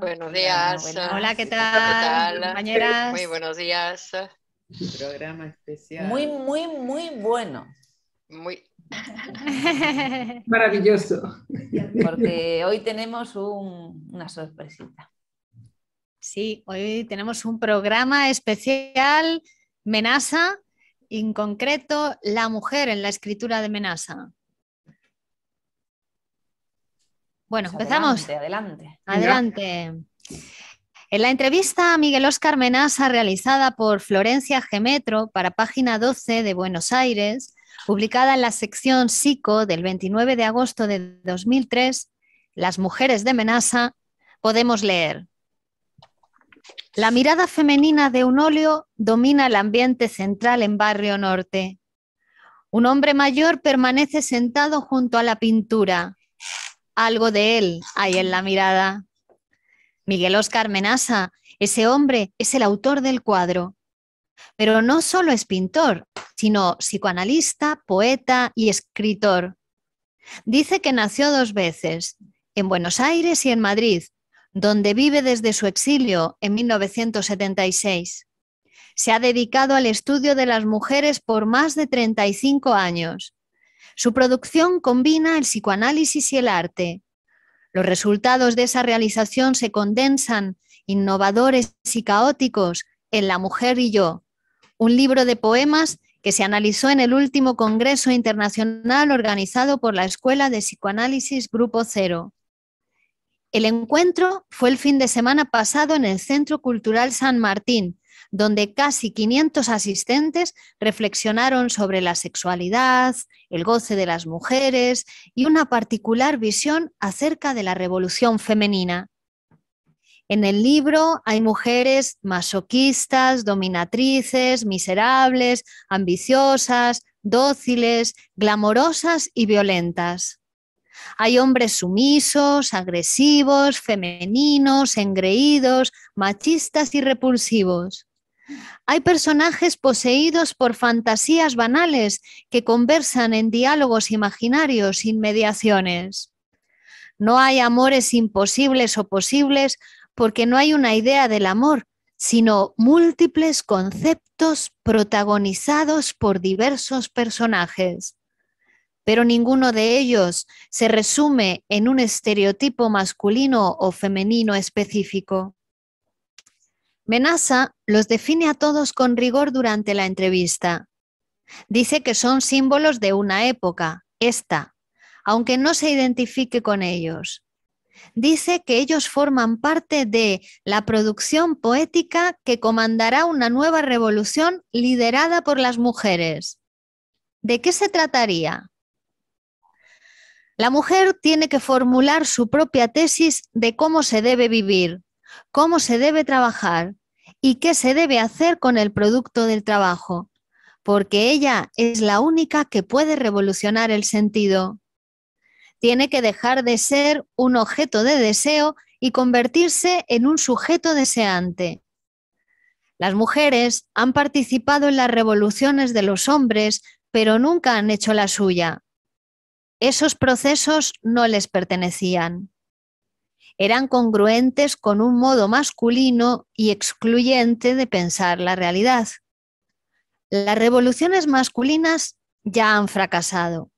Buenos días. Hola, ¿qué tal? Compañeras. Muy buenos días. Programa especial. Muy, muy, muy bueno. Muy. Maravilloso. Porque hoy tenemos una sorpresita. Sí, hoy tenemos un programa especial, Menasa, en concreto, la mujer en la escritura de Menasa. Bueno, pues empezamos. Adelante, adelante. En la entrevista a Miguel Oscar Menasa realizada por Florencia Gemetro para Página 12 de Buenos Aires, publicada en la sección SICO del 29 de agosto de 2003, Las mujeres de Menasa, podemos leer. La mirada femenina de un óleo domina el ambiente central en Barrio Norte. Un hombre mayor permanece sentado junto a la pintura, algo de él hay en la mirada. Miguel Oscar Menasa, ese hombre, es el autor del cuadro. Pero no solo es pintor, sino psicoanalista, poeta y escritor. Dice que nació dos veces, en Buenos Aires y en Madrid, donde vive desde su exilio en 1976. Se ha dedicado al estudio de las mujeres por más de 35 años su producción combina el psicoanálisis y el arte. Los resultados de esa realización se condensan, innovadores y caóticos, en La Mujer y Yo, un libro de poemas que se analizó en el último Congreso Internacional organizado por la Escuela de Psicoanálisis Grupo Cero. El encuentro fue el fin de semana pasado en el Centro Cultural San Martín donde casi 500 asistentes reflexionaron sobre la sexualidad, el goce de las mujeres y una particular visión acerca de la revolución femenina. En el libro hay mujeres masoquistas, dominatrices, miserables, ambiciosas, dóciles, glamorosas y violentas. Hay hombres sumisos, agresivos, femeninos, engreídos, machistas y repulsivos. Hay personajes poseídos por fantasías banales que conversan en diálogos imaginarios sin mediaciones. No hay amores imposibles o posibles porque no hay una idea del amor, sino múltiples conceptos protagonizados por diversos personajes. Pero ninguno de ellos se resume en un estereotipo masculino o femenino específico. Menasa los define a todos con rigor durante la entrevista. Dice que son símbolos de una época, esta, aunque no se identifique con ellos. Dice que ellos forman parte de la producción poética que comandará una nueva revolución liderada por las mujeres. ¿De qué se trataría? La mujer tiene que formular su propia tesis de cómo se debe vivir, cómo se debe trabajar, y qué se debe hacer con el producto del trabajo, porque ella es la única que puede revolucionar el sentido. Tiene que dejar de ser un objeto de deseo y convertirse en un sujeto deseante. Las mujeres han participado en las revoluciones de los hombres, pero nunca han hecho la suya. Esos procesos no les pertenecían eran congruentes con un modo masculino y excluyente de pensar la realidad. Las revoluciones masculinas ya han fracasado.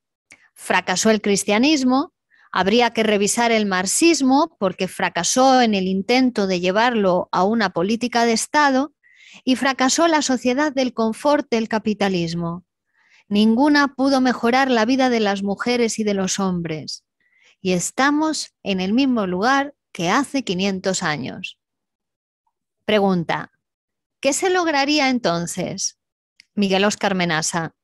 Fracasó el cristianismo, habría que revisar el marxismo porque fracasó en el intento de llevarlo a una política de Estado y fracasó la sociedad del confort del capitalismo. Ninguna pudo mejorar la vida de las mujeres y de los hombres y estamos en el mismo lugar que hace 500 años. Pregunta, ¿qué se lograría entonces? Miguel Oscar Menasa.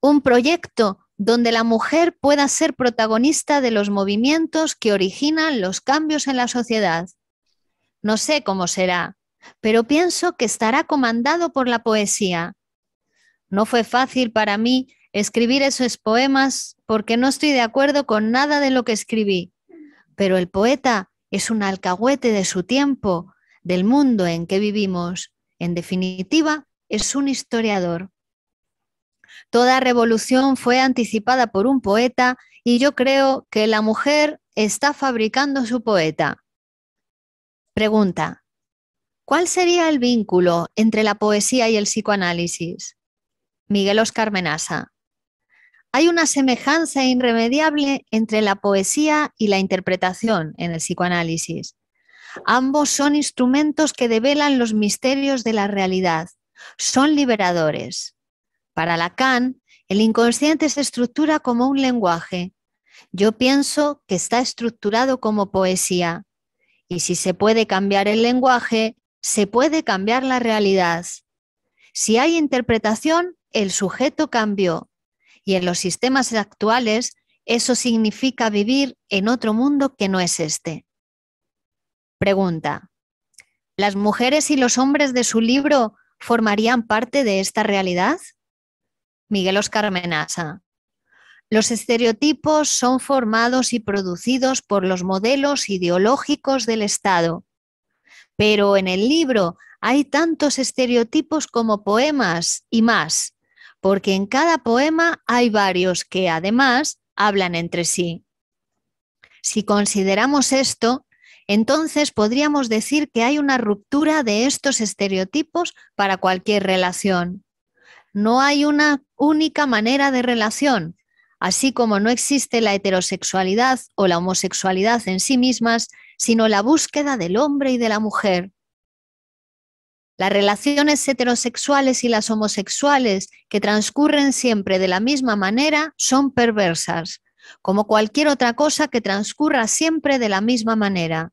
Un proyecto donde la mujer pueda ser protagonista de los movimientos que originan los cambios en la sociedad. No sé cómo será, pero pienso que estará comandado por la poesía. No fue fácil para mí escribir esos poemas porque no estoy de acuerdo con nada de lo que escribí. Pero el poeta es un alcahuete de su tiempo, del mundo en que vivimos. En definitiva, es un historiador. Toda revolución fue anticipada por un poeta y yo creo que la mujer está fabricando su poeta. Pregunta. ¿Cuál sería el vínculo entre la poesía y el psicoanálisis? Miguel Oscar Menasa. Hay una semejanza irremediable entre la poesía y la interpretación en el psicoanálisis. Ambos son instrumentos que develan los misterios de la realidad, son liberadores. Para Lacan, el inconsciente se estructura como un lenguaje. Yo pienso que está estructurado como poesía. Y si se puede cambiar el lenguaje, se puede cambiar la realidad. Si hay interpretación, el sujeto cambió. Y en los sistemas actuales, eso significa vivir en otro mundo que no es este. Pregunta. ¿Las mujeres y los hombres de su libro formarían parte de esta realidad? Miguel Oscar Menasa. Los estereotipos son formados y producidos por los modelos ideológicos del Estado. Pero en el libro hay tantos estereotipos como poemas y más porque en cada poema hay varios que además hablan entre sí. Si consideramos esto, entonces podríamos decir que hay una ruptura de estos estereotipos para cualquier relación. No hay una única manera de relación, así como no existe la heterosexualidad o la homosexualidad en sí mismas, sino la búsqueda del hombre y de la mujer. Las relaciones heterosexuales y las homosexuales, que transcurren siempre de la misma manera, son perversas, como cualquier otra cosa que transcurra siempre de la misma manera.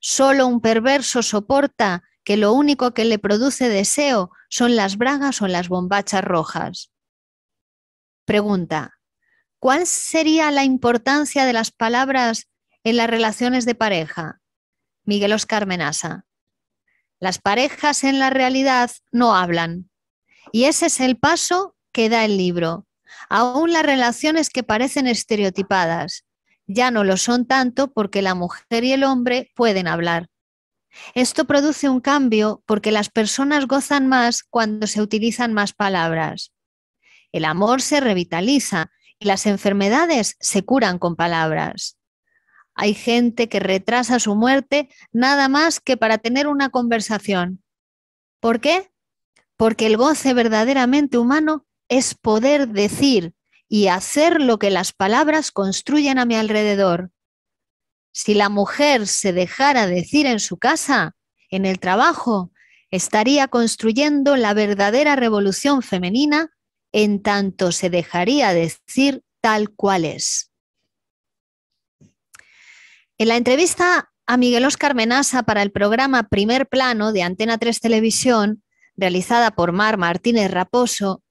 Solo un perverso soporta que lo único que le produce deseo son las bragas o las bombachas rojas. Pregunta. ¿Cuál sería la importancia de las palabras en las relaciones de pareja? Miguel Oscar Menasa. Las parejas en la realidad no hablan. Y ese es el paso que da el libro. Aún las relaciones que parecen estereotipadas ya no lo son tanto porque la mujer y el hombre pueden hablar. Esto produce un cambio porque las personas gozan más cuando se utilizan más palabras. El amor se revitaliza y las enfermedades se curan con palabras. Hay gente que retrasa su muerte nada más que para tener una conversación. ¿Por qué? Porque el goce verdaderamente humano es poder decir y hacer lo que las palabras construyen a mi alrededor. Si la mujer se dejara decir en su casa, en el trabajo, estaría construyendo la verdadera revolución femenina en tanto se dejaría decir tal cual es. En la entrevista a Miguel Oscar Menasa para el programa Primer Plano de Antena 3 Televisión, realizada por Mar Martínez Raposo,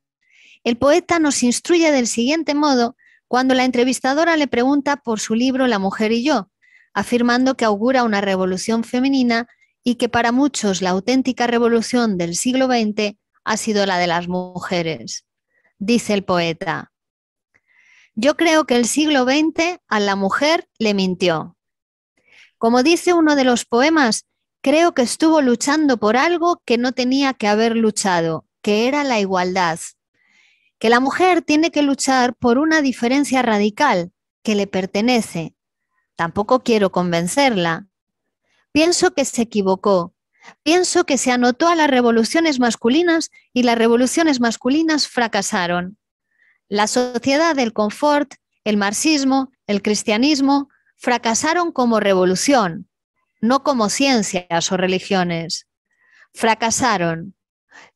el poeta nos instruye del siguiente modo cuando la entrevistadora le pregunta por su libro La mujer y yo, afirmando que augura una revolución femenina y que para muchos la auténtica revolución del siglo XX ha sido la de las mujeres. Dice el poeta, yo creo que el siglo XX a la mujer le mintió. Como dice uno de los poemas, creo que estuvo luchando por algo que no tenía que haber luchado, que era la igualdad. Que la mujer tiene que luchar por una diferencia radical que le pertenece. Tampoco quiero convencerla. Pienso que se equivocó. Pienso que se anotó a las revoluciones masculinas y las revoluciones masculinas fracasaron. La sociedad del confort, el marxismo, el cristianismo, fracasaron como revolución, no como ciencias o religiones. Fracasaron.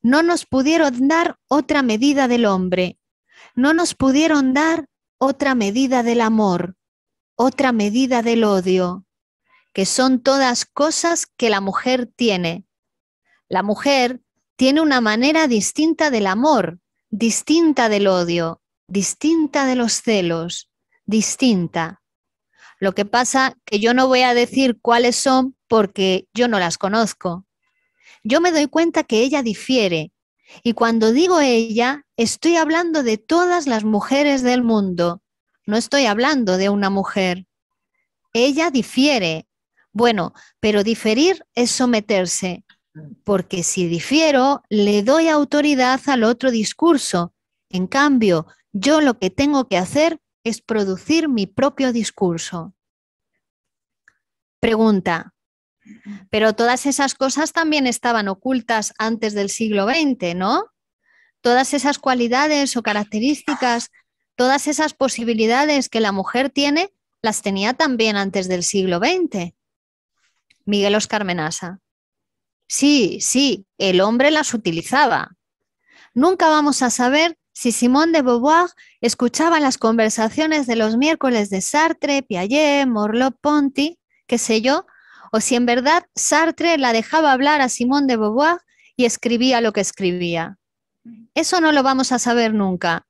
No nos pudieron dar otra medida del hombre. No nos pudieron dar otra medida del amor, otra medida del odio, que son todas cosas que la mujer tiene. La mujer tiene una manera distinta del amor, distinta del odio, distinta de los celos, distinta. Lo que pasa que yo no voy a decir cuáles son porque yo no las conozco. Yo me doy cuenta que ella difiere y cuando digo ella, estoy hablando de todas las mujeres del mundo. No estoy hablando de una mujer. Ella difiere. Bueno, pero diferir es someterse, porque si difiero, le doy autoridad al otro discurso. En cambio, yo lo que tengo que hacer es producir mi propio discurso. Pregunta. Pero todas esas cosas también estaban ocultas antes del siglo XX, ¿no? Todas esas cualidades o características, todas esas posibilidades que la mujer tiene, las tenía también antes del siglo XX. Miguel Oscar Menasa. Sí, sí, el hombre las utilizaba. Nunca vamos a saber si Simone de Beauvoir escuchaba las conversaciones de los miércoles de Sartre, Piaget, Morlot-Ponty, qué sé yo, o si en verdad Sartre la dejaba hablar a Simone de Beauvoir y escribía lo que escribía. Eso no lo vamos a saber nunca.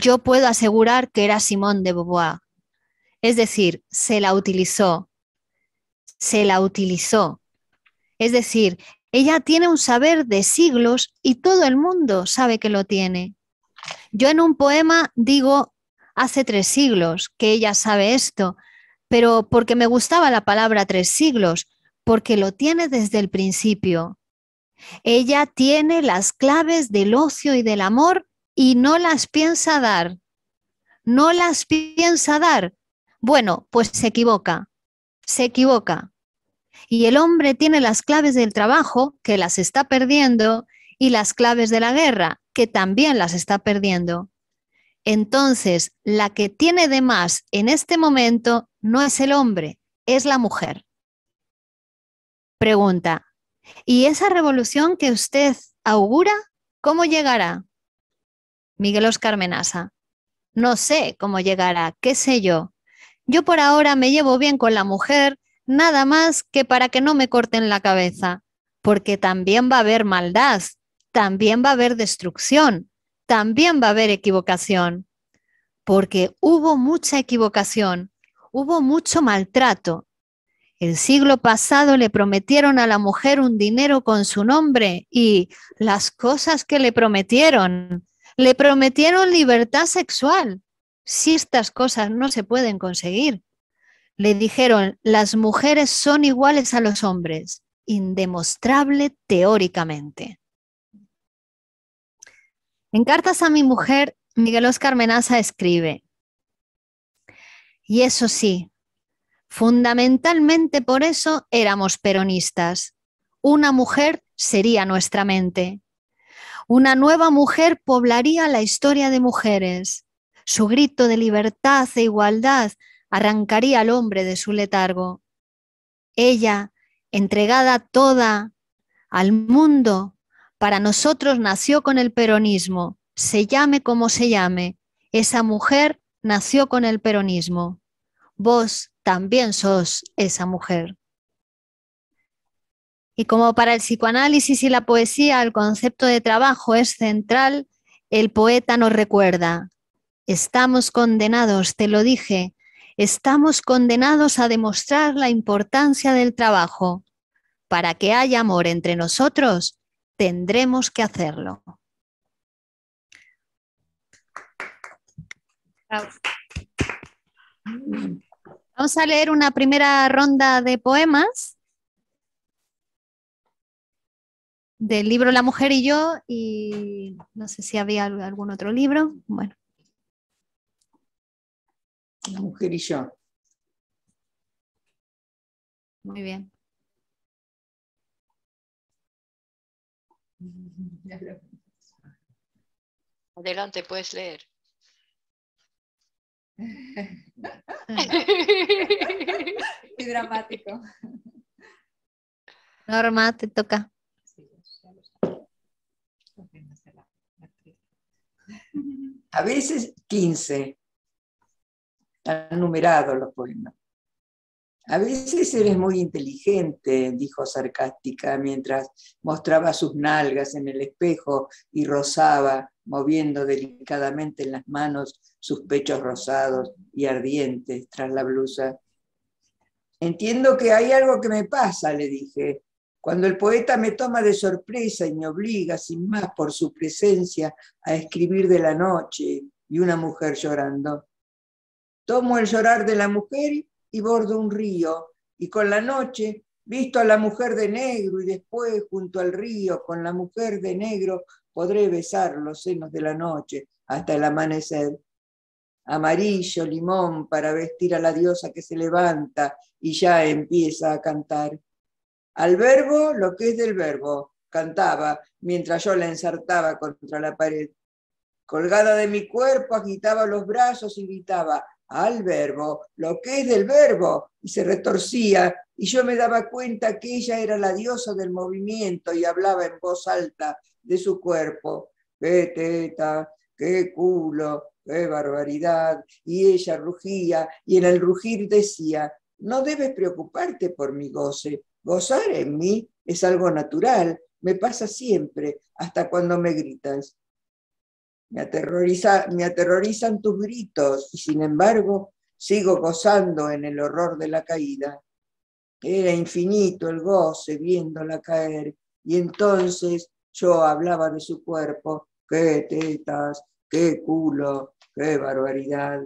Yo puedo asegurar que era Simone de Beauvoir. Es decir, se la utilizó. Se la utilizó. Es decir, ella tiene un saber de siglos y todo el mundo sabe que lo tiene. Yo en un poema digo hace tres siglos que ella sabe esto, pero porque me gustaba la palabra tres siglos, porque lo tiene desde el principio. Ella tiene las claves del ocio y del amor y no las piensa dar. No las piensa dar. Bueno, pues se equivoca, se equivoca. Y el hombre tiene las claves del trabajo, que las está perdiendo, y las claves de la guerra, que también las está perdiendo. Entonces, la que tiene de más en este momento no es el hombre, es la mujer. Pregunta, ¿y esa revolución que usted augura, cómo llegará? Miguel Oscar Menasa, no sé cómo llegará, qué sé yo. Yo por ahora me llevo bien con la mujer, nada más que para que no me corten la cabeza, porque también va a haber maldad, también va a haber destrucción, también va a haber equivocación, porque hubo mucha equivocación, hubo mucho maltrato. El siglo pasado le prometieron a la mujer un dinero con su nombre y las cosas que le prometieron. Le prometieron libertad sexual. Si estas cosas no se pueden conseguir. Le dijeron, las mujeres son iguales a los hombres, indemostrable teóricamente. En Cartas a mi mujer, Miguel Oscar Menaza escribe, y eso sí, fundamentalmente por eso éramos peronistas. Una mujer sería nuestra mente. Una nueva mujer poblaría la historia de mujeres. Su grito de libertad e igualdad arrancaría al hombre de su letargo. Ella, entregada toda al mundo, para nosotros nació con el peronismo, se llame como se llame, esa mujer nació con el peronismo. Vos también sos esa mujer. Y como para el psicoanálisis y la poesía el concepto de trabajo es central, el poeta nos recuerda, estamos condenados, te lo dije, estamos condenados a demostrar la importancia del trabajo. Para que haya amor entre nosotros, tendremos que hacerlo. Vamos a leer una primera ronda de poemas del libro La mujer y yo y no sé si había algún otro libro. Bueno. La mujer y yo. Muy bien. Adelante, puedes leer. Y dramático. Norma, te toca. A veces 15. Están numerados los poemas. A veces eres muy inteligente, dijo sarcástica mientras mostraba sus nalgas en el espejo y rozaba, moviendo delicadamente en las manos sus pechos rosados y ardientes tras la blusa. Entiendo que hay algo que me pasa, le dije. Cuando el poeta me toma de sorpresa y me obliga, sin más, por su presencia, a escribir de la noche y una mujer llorando. Tomo el llorar de la mujer y bordo un río, y con la noche visto a la mujer de negro y después junto al río con la mujer de negro podré besar los senos de la noche hasta el amanecer. Amarillo limón para vestir a la diosa que se levanta y ya empieza a cantar. Al verbo lo que es del verbo, cantaba mientras yo la ensartaba contra la pared. Colgada de mi cuerpo agitaba los brazos y gritaba, al verbo, lo que es del verbo, y se retorcía, y yo me daba cuenta que ella era la diosa del movimiento y hablaba en voz alta de su cuerpo. ¡Qué teta! ¡Qué culo! ¡Qué barbaridad! Y ella rugía, y en el rugir decía, no debes preocuparte por mi goce, gozar en mí es algo natural, me pasa siempre, hasta cuando me gritas me, aterrorizan tus gritos y sin embargo sigo gozando en el horror de la caída. Era infinito el goce viéndola caer y entonces yo hablaba de su cuerpo, qué tetas, qué culo, qué barbaridad.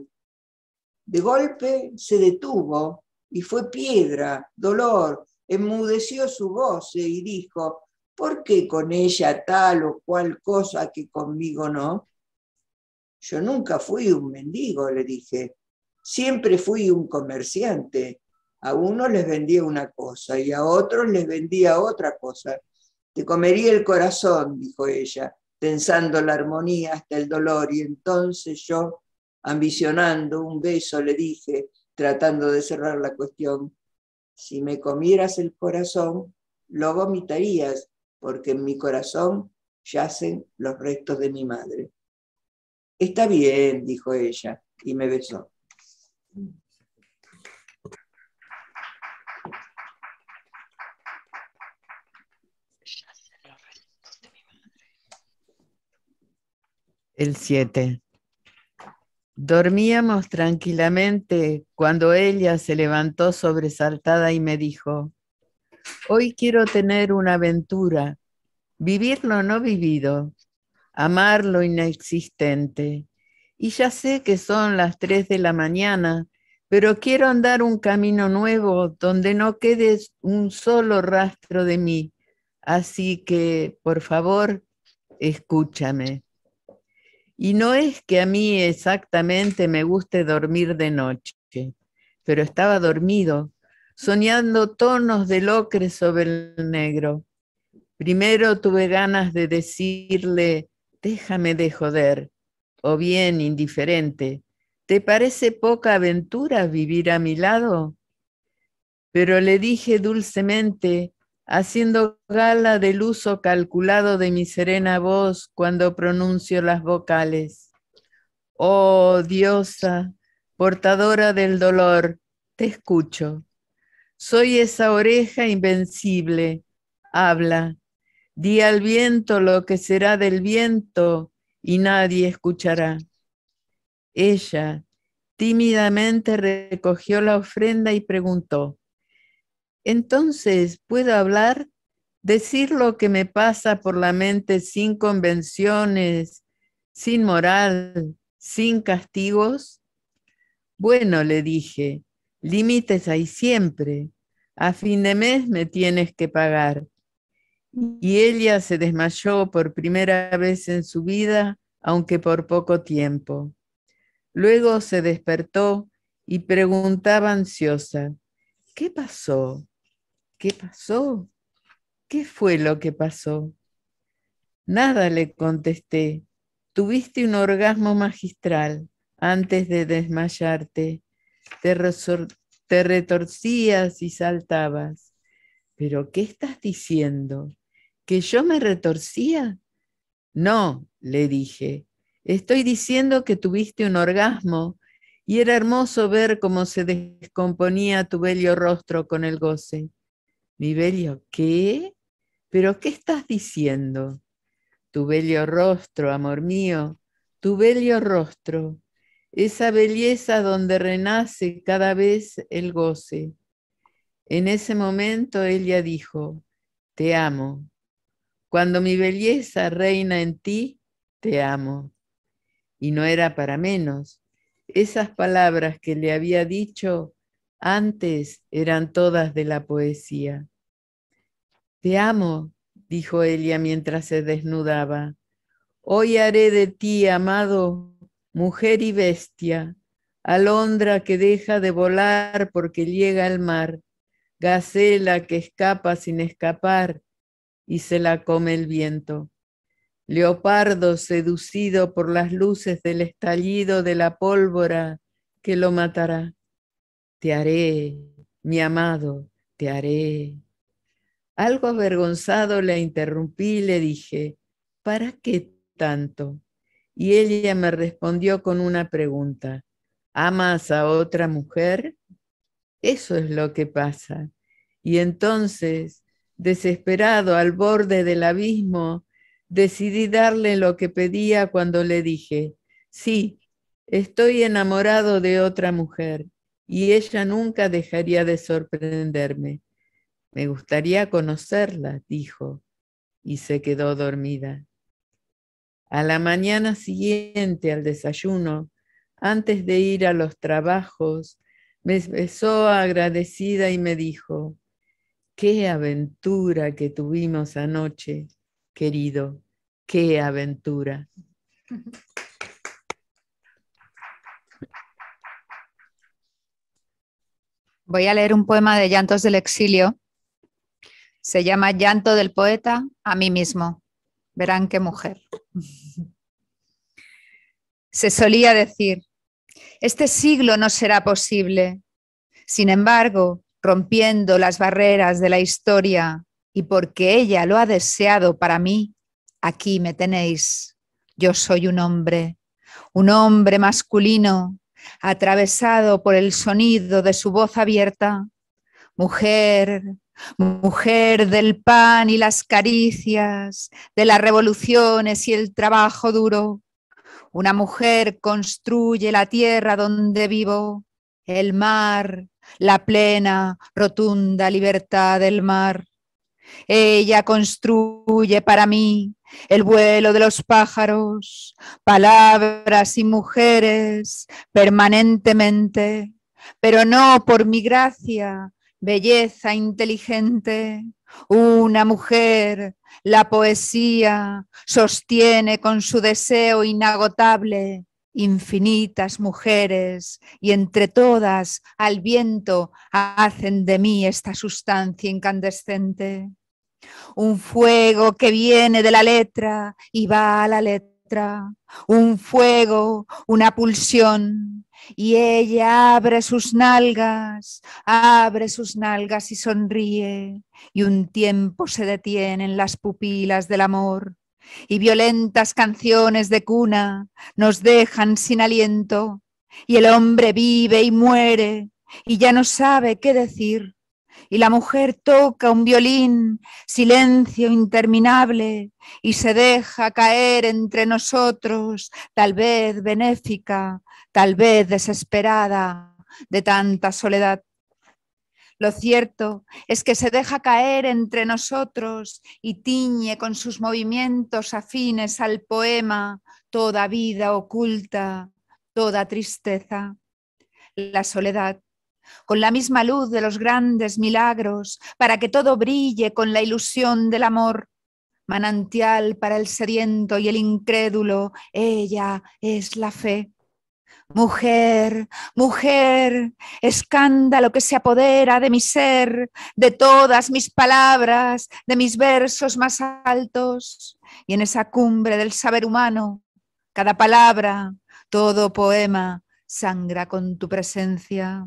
De golpe se detuvo y fue piedra, dolor, enmudeció su voz y dijo, ¿por qué con ella tal o cual cosa que conmigo no? Yo nunca fui un mendigo, le dije. Siempre fui un comerciante. A unos les vendía una cosa y a otros les vendía otra cosa. Te comería el corazón, dijo ella, tensando la armonía hasta el dolor. Y entonces yo, ambicionando un beso, le dije, tratando de cerrar la cuestión, si me comieras el corazón, lo vomitarías, porque en mi corazón yacen los restos de mi madre. Está bien, dijo ella, y me besó. El 7. Dormíamos tranquilamente cuando ella se levantó sobresaltada y me dijo, hoy quiero tener una aventura, vivir lo no vivido, amar lo inexistente. Y ya sé que son las tres de la mañana, pero quiero andar un camino nuevo donde no quede un solo rastro de mí. Así que, por favor, escúchame. Y no es que a mí exactamente me guste dormir de noche, pero estaba dormido, soñando tonos de locre sobre el negro. Primero tuve ganas de decirle, déjame de joder, o bien indiferente, ¿te parece poca aventura vivir a mi lado? Pero le dije dulcemente, haciendo gala del uso calculado de mi serena voz cuando pronuncio las vocales. Oh diosa, portadora del dolor, te escucho. Soy esa oreja invencible. Habla, Di al viento lo que será del viento y nadie escuchará. Ella tímidamente recogió la ofrenda y preguntó, ¿entonces puedo hablar? ¿Decir lo que me pasa por la mente sin convenciones, sin moral, sin castigos? Bueno, le dije, límites hay siempre. A fin de mes me tienes que pagar y ella se desmayó por primera vez en su vida, aunque por poco tiempo. Luego se despertó y preguntaba ansiosa, ¿qué pasó? ¿Qué pasó? ¿Qué fue lo que pasó? Nada le contesté. Tuviste un orgasmo magistral antes de desmayarte. Te, te retorcías y saltabas. ¿Pero qué estás diciendo? que yo me retorcía. No, le dije, estoy diciendo que tuviste un orgasmo y era hermoso ver cómo se descomponía tu bello rostro con el goce. Mi bello, ¿qué? ¿Pero qué estás diciendo? Tu bello rostro, amor mío, tu bello rostro, esa belleza donde renace cada vez el goce. En ese momento ella dijo, te amo, cuando mi belleza reina en ti, te amo. Y no era para menos. Esas palabras que le había dicho antes eran todas de la poesía. Te amo, dijo Elia mientras se desnudaba. Hoy haré de ti, amado, mujer y bestia, alondra que deja de volar porque llega al mar, gacela que escapa sin escapar, y se la come el viento. Leopardo seducido por las luces del estallido de la pólvora que lo matará. Te haré, mi amado, te haré. Algo avergonzado le interrumpí y le dije, ¿para qué tanto? Y ella me respondió con una pregunta, ¿amas a otra mujer? Eso es lo que pasa. Y entonces desesperado al borde del abismo, decidí darle lo que pedía cuando le dije, sí, estoy enamorado de otra mujer y ella nunca dejaría de sorprenderme. Me gustaría conocerla, dijo, y se quedó dormida. A la mañana siguiente, al desayuno, antes de ir a los trabajos, me besó agradecida y me dijo, qué aventura que tuvimos anoche, querido, qué aventura. Voy a leer un poema de Llantos del Exilio. Se llama Llanto del poeta a mí mismo. Verán qué mujer. Se solía decir, este siglo no será posible. Sin embargo, rompiendo las barreras de la historia y porque ella lo ha deseado para mí, aquí me tenéis. Yo soy un hombre, un hombre masculino, atravesado por el sonido de su voz abierta. Mujer, mujer del pan y las caricias, de las revoluciones y el trabajo duro. Una mujer construye la tierra donde vivo, el mar, la plena, rotunda libertad del mar. Ella construye para mí el vuelo de los pájaros, palabras y mujeres permanentemente, pero no por mi gracia, belleza inteligente. Una mujer, la poesía, sostiene con su deseo inagotable infinitas mujeres, y entre todas al viento hacen de mí esta sustancia incandescente. Un fuego que viene de la letra y va a la letra, un fuego, una pulsión, y ella abre sus nalgas, abre sus nalgas y sonríe, y un tiempo se detiene en las pupilas del amor y violentas canciones de cuna nos dejan sin aliento, y el hombre vive y muere, y ya no sabe qué decir, y la mujer toca un violín, silencio interminable, y se deja caer entre nosotros, tal vez benéfica, tal vez desesperada de tanta soledad. Lo cierto es que se deja caer entre nosotros y tiñe con sus movimientos afines al poema toda vida oculta, toda tristeza. La soledad, con la misma luz de los grandes milagros, para que todo brille con la ilusión del amor. Manantial para el sediento y el incrédulo, ella es la fe Mujer, mujer, escándalo que se apodera de mi ser, de todas mis palabras, de mis versos más altos. Y en esa cumbre del saber humano, cada palabra, todo poema, sangra con tu presencia.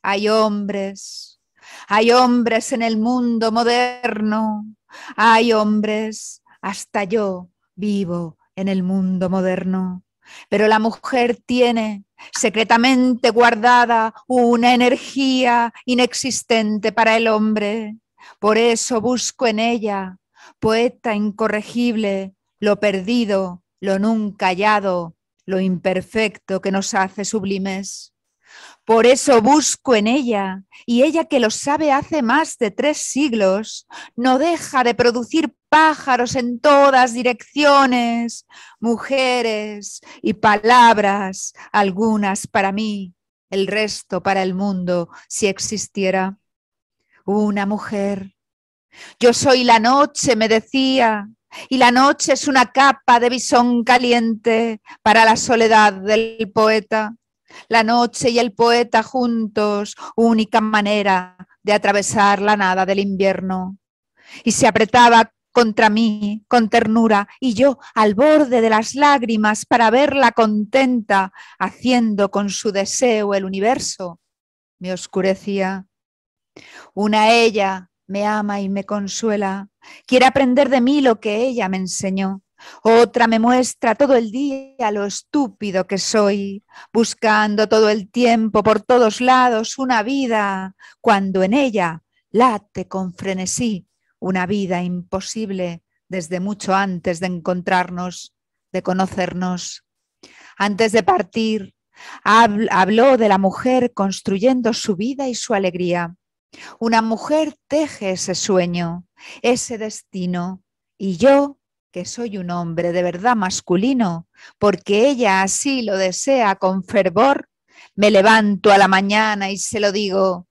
Hay hombres, hay hombres en el mundo moderno, hay hombres, hasta yo vivo en el mundo moderno pero la mujer tiene secretamente guardada una energía inexistente para el hombre. Por eso busco en ella, poeta incorregible, lo perdido, lo nunca hallado, lo imperfecto que nos hace sublimes. Por eso busco en ella, y ella que lo sabe hace más de tres siglos, no deja de producir pájaros en todas direcciones, mujeres y palabras, algunas para mí, el resto para el mundo, si existiera una mujer. Yo soy la noche, me decía, y la noche es una capa de bisón caliente para la soledad del poeta. La noche y el poeta juntos, única manera de atravesar la nada del invierno. Y se apretaba contra mí con ternura y yo al borde de las lágrimas para verla contenta haciendo con su deseo el universo, me oscurecía. Una ella me ama y me consuela, quiere aprender de mí lo que ella me enseñó. Otra me muestra todo el día lo estúpido que soy, buscando todo el tiempo por todos lados una vida, cuando en ella late con frenesí una vida imposible desde mucho antes de encontrarnos, de conocernos. Antes de partir, habló de la mujer construyendo su vida y su alegría. Una mujer teje ese sueño, ese destino, y yo, que soy un hombre de verdad masculino, porque ella así lo desea con fervor, me levanto a la mañana y se lo digo,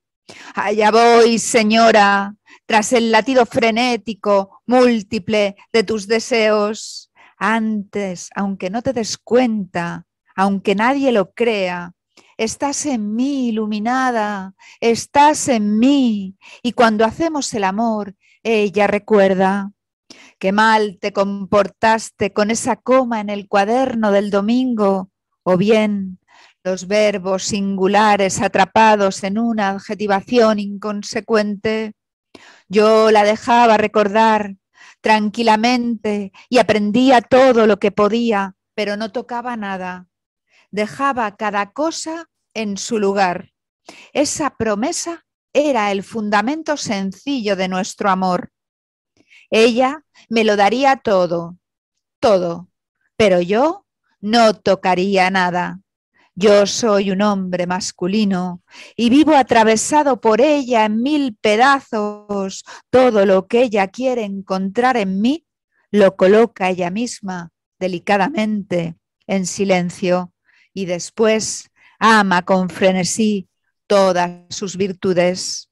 Allá voy, señora, tras el latido frenético, múltiple de tus deseos. Antes, aunque no te des cuenta, aunque nadie lo crea, estás en mí, iluminada, estás en mí. Y cuando hacemos el amor, ella recuerda. Qué mal te comportaste con esa coma en el cuaderno del domingo, o bien los verbos singulares atrapados en una adjetivación inconsecuente. Yo la dejaba recordar tranquilamente y aprendía todo lo que podía, pero no tocaba nada. Dejaba cada cosa en su lugar. Esa promesa era el fundamento sencillo de nuestro amor. Ella me lo daría todo, todo, pero yo no tocaría nada. Yo soy un hombre masculino y vivo atravesado por ella en mil pedazos. Todo lo que ella quiere encontrar en mí lo coloca ella misma delicadamente en silencio y después ama con frenesí todas sus virtudes.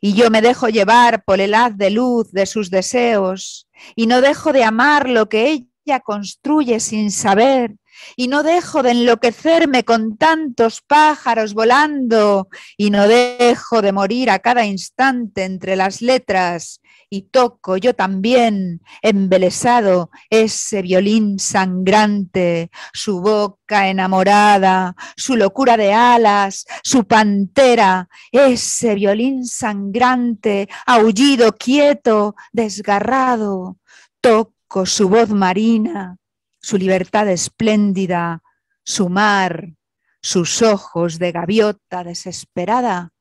Y yo me dejo llevar por el haz de luz de sus deseos y no dejo de amar lo que ella construye sin saber y no dejo de enloquecerme con tantos pájaros volando y no dejo de morir a cada instante entre las letras y toco yo también, embelesado, ese violín sangrante, su boca enamorada, su locura de alas, su pantera, ese violín sangrante, aullido, quieto, desgarrado. Toco su voz marina, su libertad espléndida, su mar, sus ojos de gaviota desesperada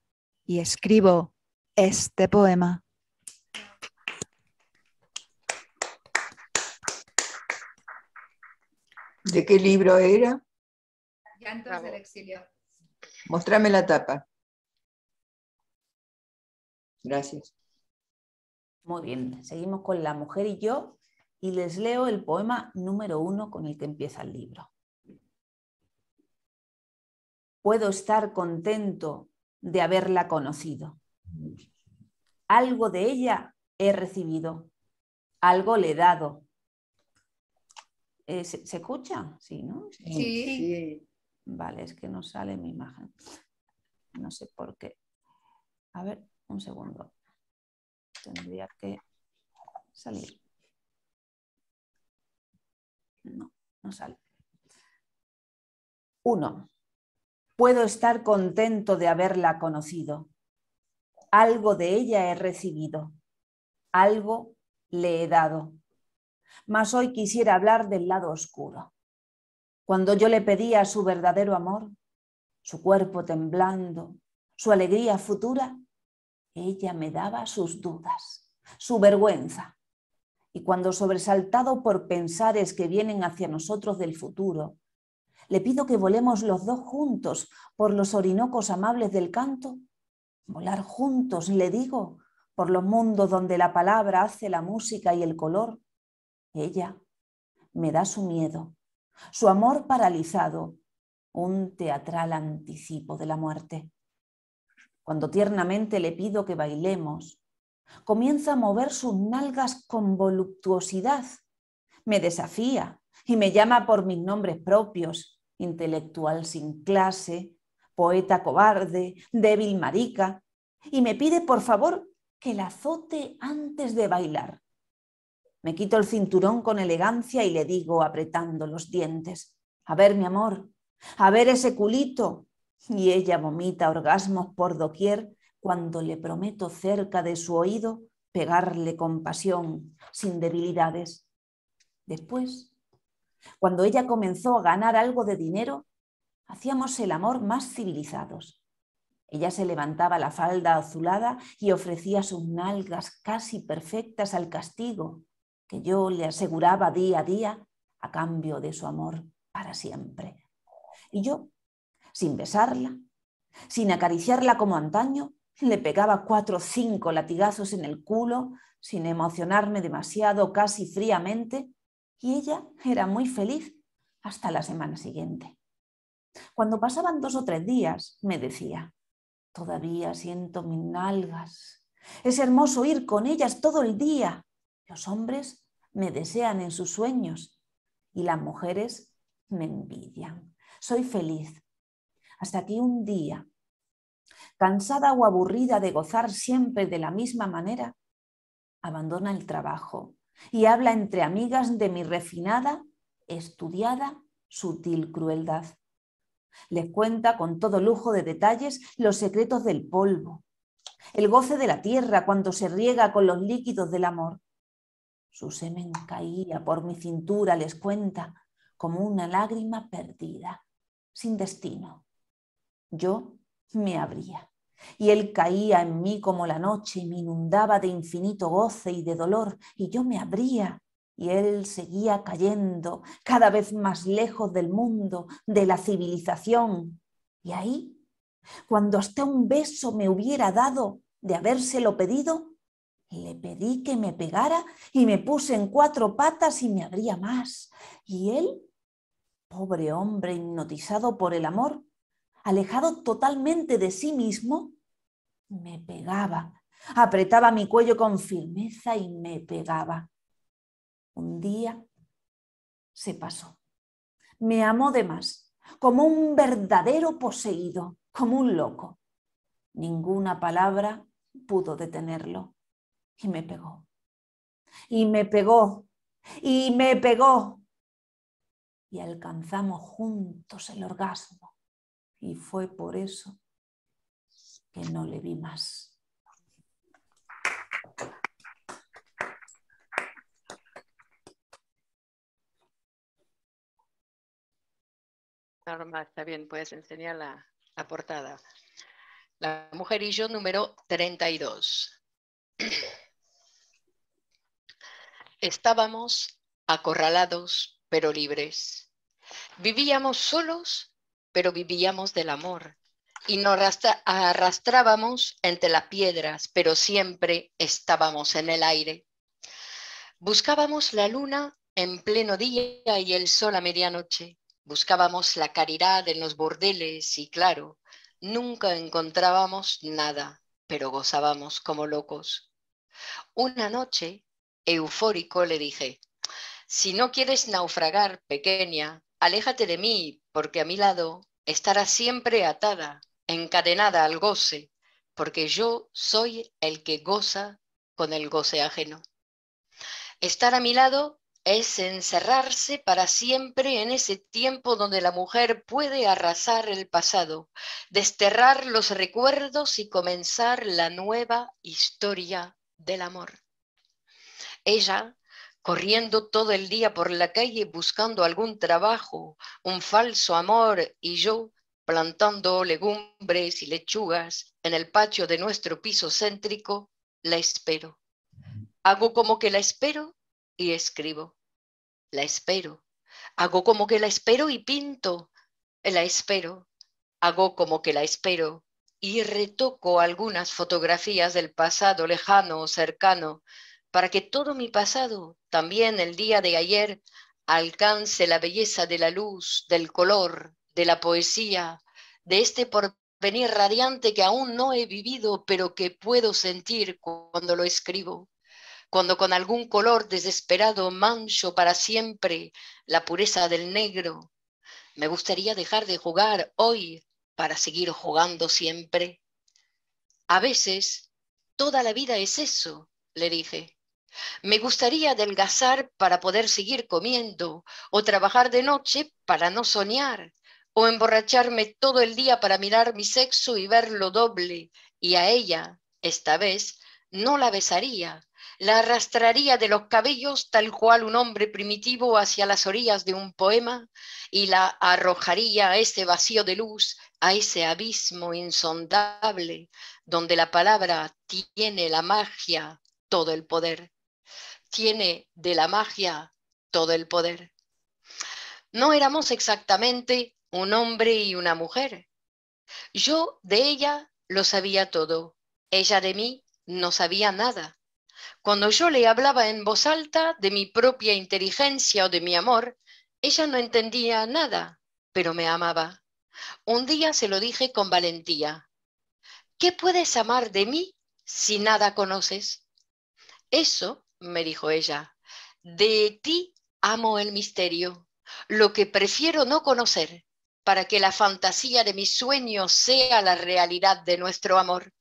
y escribo este poema. ¿De qué libro era? Llantos del exilio. Mostrame la tapa. Gracias. Muy bien, seguimos con La mujer y yo y les leo el poema número uno con el que empieza el libro. Puedo estar contento de haberla conocido. Algo de ella he recibido, algo le he dado. Eh, ¿se, escucha? Sí, ¿no? sí. Vale, es que no sale mi imagen. No sé por qué. A ver, un segundo. Tendría que salir. No, no sale. Uno, puedo estar contento de haberla conocido. Algo de ella he recibido. Algo le he dado. Mas hoy quisiera hablar del lado oscuro. Cuando yo le pedía su verdadero amor, su cuerpo temblando, su alegría futura, ella me daba sus dudas, su vergüenza, y cuando sobresaltado por pensares que vienen hacia nosotros del futuro, le pido que volemos los dos juntos por los orinocos amables del canto. Volar juntos, le digo, por los mundos donde la palabra hace la música y el color. Ella me da su miedo, su amor paralizado, un teatral anticipo de la muerte. Cuando tiernamente le pido que bailemos, Comienza a mover sus nalgas con voluptuosidad. Me desafía y me llama por mis nombres propios, intelectual sin clase, poeta cobarde, débil marica, y me pide por favor que la azote antes de bailar. Me quito el cinturón con elegancia y le digo apretando los dientes, a ver mi amor, a ver ese culito. Y ella vomita orgasmos por doquier cuando le prometo cerca de su oído pegarle con pasión, sin debilidades. Después, cuando ella comenzó a ganar algo de dinero, hacíamos el amor más civilizados. Ella se levantaba la falda azulada y ofrecía sus nalgas casi perfectas al castigo que yo le aseguraba día a día a cambio de su amor para siempre. Y yo, sin besarla, sin acariciarla como antaño, le pegaba cuatro o cinco latigazos en el culo, sin emocionarme demasiado, casi fríamente, y ella era muy feliz hasta la semana siguiente. Cuando pasaban dos o tres días, me decía, todavía siento mis nalgas. Es hermoso ir con ellas todo el día. Los hombres me desean en sus sueños y las mujeres me envidian. Soy feliz. Hasta que un día cansada o aburrida de gozar siempre de la misma manera, abandona el trabajo y habla entre amigas de mi refinada, estudiada, sutil crueldad. Les cuenta con todo lujo de detalles los secretos del polvo, el goce de la tierra cuando se riega con los líquidos del amor. Su semen caía por mi cintura, les cuenta, como una lágrima perdida, sin destino. Yo me abría. Y él caía en mí como la noche y me inundaba de infinito goce y de dolor, y yo me abría, y él seguía cayendo cada vez más lejos del mundo, de la civilización. Y ahí, cuando hasta un beso me hubiera dado de habérselo pedido, le pedí que me pegara y me puse en cuatro patas y me abría más. Y él, pobre hombre hipnotizado por el amor, alejado totalmente de sí mismo, me pegaba, apretaba mi cuello con firmeza y me pegaba. Un día se pasó. Me amó de más, como un verdadero poseído, como un loco. Ninguna palabra pudo detenerlo. Y me pegó. Y me pegó. Y me pegó. Y alcanzamos juntos el orgasmo. Y fue por eso que no le vi más. está bien, puedes enseñar la, portada. La mujer y yo número 32. Estábamos acorralados pero libres. Vivíamos solos pero vivíamos del amor y nos arrastrábamos entre las piedras, pero siempre estábamos en el aire. Buscábamos la luna en pleno día y el sol a medianoche. Buscábamos la caridad en los bordeles y claro, nunca encontrábamos nada, pero gozábamos como locos. Una noche, eufórico, le dije, si no quieres naufragar, pequeña, aléjate de mí, porque a mi lado estará siempre atada, encadenada al goce, porque yo soy el que goza con el goce ajeno. Estar a mi lado es encerrarse para siempre en ese tiempo donde la mujer puede arrasar el pasado, desterrar los recuerdos y comenzar la nueva historia del amor. Ella corriendo todo el día por la calle buscando algún trabajo, un falso amor y yo plantando legumbres y lechugas en el patio de nuestro piso céntrico, la espero. Hago como que la espero y escribo. La espero. Hago como que la espero y pinto. La espero. Hago como que la espero y retoco algunas fotografías del pasado lejano o cercano para que todo mi pasado, también el día de ayer, alcance la belleza de la luz, del color, de la poesía, de este porvenir radiante que aún no he vivido, pero que puedo sentir cuando lo escribo, cuando con algún color desesperado mancho para siempre la pureza del negro. Me gustaría dejar de jugar hoy para seguir jugando siempre. A veces, toda la vida es eso, le dije. Me gustaría adelgazar para poder seguir comiendo, o trabajar de noche para no soñar, o emborracharme todo el día para mirar mi sexo y verlo doble, y a ella, esta vez, no la besaría, la arrastraría de los cabellos tal cual un hombre primitivo hacia las orillas de un poema y la arrojaría a ese vacío de luz, a ese abismo insondable donde la palabra tiene la magia, todo el poder tiene de la magia todo el poder. No éramos exactamente un hombre y una mujer. Yo de ella lo sabía todo, ella de mí no sabía nada. Cuando yo le hablaba en voz alta de mi propia inteligencia o de mi amor, ella no entendía nada, pero me amaba. Un día se lo dije con valentía. ¿Qué puedes amar de mí si nada conoces? Eso me dijo ella, de ti amo el misterio, lo que prefiero no conocer, para que la fantasía de mis sueños sea la realidad de nuestro amor.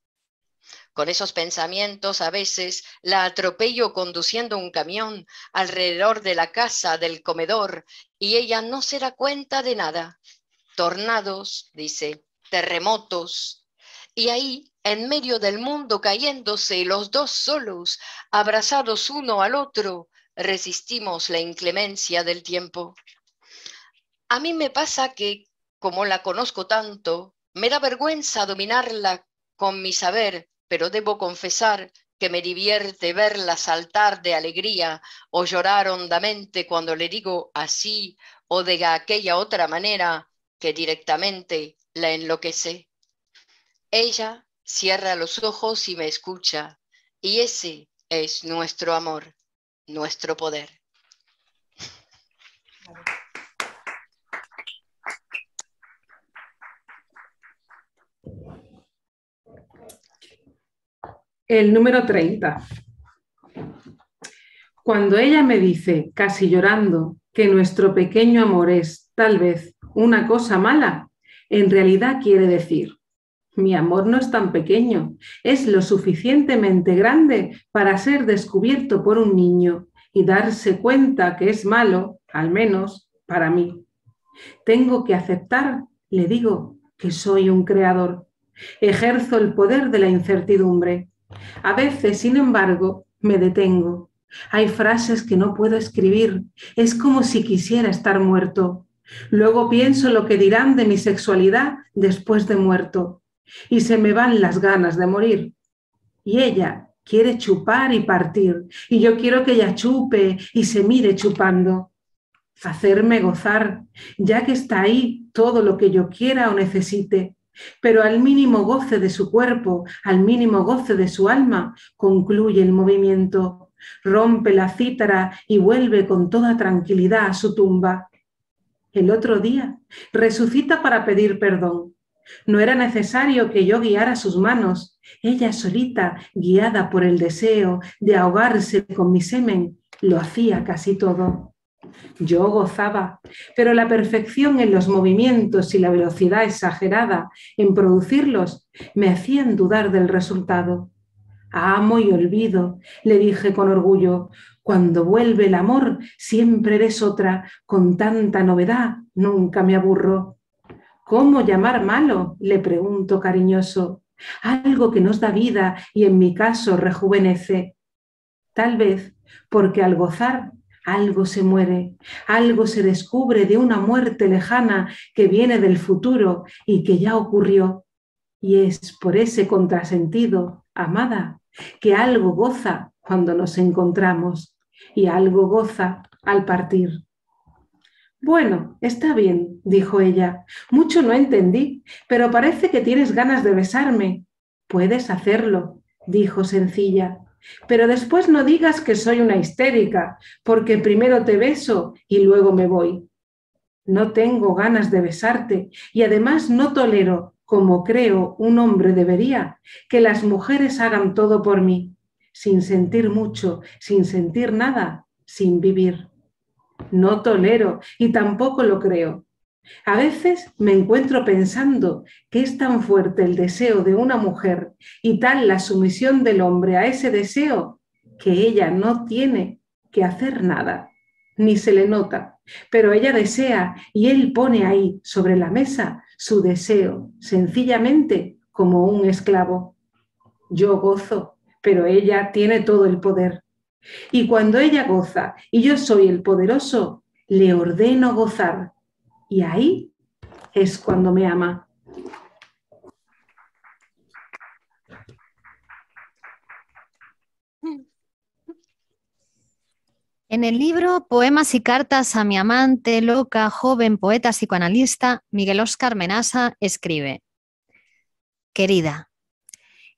Con esos pensamientos a veces la atropello conduciendo un camión alrededor de la casa, del comedor, y ella no se da cuenta de nada. Tornados, dice, terremotos, y ahí, en medio del mundo cayéndose, los dos solos, abrazados uno al otro, resistimos la inclemencia del tiempo. A mí me pasa que, como la conozco tanto, me da vergüenza dominarla con mi saber, pero debo confesar que me divierte verla saltar de alegría o llorar hondamente cuando le digo así o de aquella otra manera que directamente la enloquece. Ella cierra los ojos y me escucha, y ese es nuestro amor, nuestro poder. El número 30. Cuando ella me dice, casi llorando, que nuestro pequeño amor es, tal vez, una cosa mala, en realidad quiere decir, mi amor no es tan pequeño, es lo suficientemente grande para ser descubierto por un niño y darse cuenta que es malo, al menos para mí. Tengo que aceptar, le digo, que soy un creador. Ejerzo el poder de la incertidumbre. A veces, sin embargo, me detengo. Hay frases que no puedo escribir. Es como si quisiera estar muerto. Luego pienso lo que dirán de mi sexualidad después de muerto y se me van las ganas de morir. Y ella quiere chupar y partir, y yo quiero que ella chupe y se mire chupando, hacerme gozar, ya que está ahí todo lo que yo quiera o necesite. Pero al mínimo goce de su cuerpo, al mínimo goce de su alma, concluye el movimiento, rompe la cítara y vuelve con toda tranquilidad a su tumba. El otro día resucita para pedir perdón no era necesario que yo guiara sus manos, ella solita, guiada por el deseo de ahogarse con mi semen, lo hacía casi todo. Yo gozaba, pero la perfección en los movimientos y la velocidad exagerada en producirlos me hacían dudar del resultado. Amo y olvido, le dije con orgullo, cuando vuelve el amor siempre eres otra, con tanta novedad nunca me aburro. ¿Cómo llamar malo? le pregunto cariñoso. Algo que nos da vida y en mi caso rejuvenece. Tal vez porque al gozar algo se muere, algo se descubre de una muerte lejana que viene del futuro y que ya ocurrió. Y es por ese contrasentido, amada, que algo goza cuando nos encontramos y algo goza al partir. Bueno, está bien, dijo ella. Mucho no entendí, pero parece que tienes ganas de besarme. Puedes hacerlo, dijo sencilla. Pero después no digas que soy una histérica, porque primero te beso y luego me voy. No tengo ganas de besarte y además no tolero, como creo un hombre debería, que las mujeres hagan todo por mí, sin sentir mucho, sin sentir nada, sin vivir no tolero y tampoco lo creo. A veces me encuentro pensando que es tan fuerte el deseo de una mujer y tal la sumisión del hombre a ese deseo que ella no tiene que hacer nada, ni se le nota, pero ella desea y él pone ahí sobre la mesa su deseo, sencillamente como un esclavo. Yo gozo, pero ella tiene todo el poder. Y cuando ella goza y yo soy el poderoso, le ordeno gozar. Y ahí es cuando me ama. En el libro Poemas y cartas a mi amante, loca, joven, poeta, psicoanalista, Miguel Oscar Menasa escribe, Querida,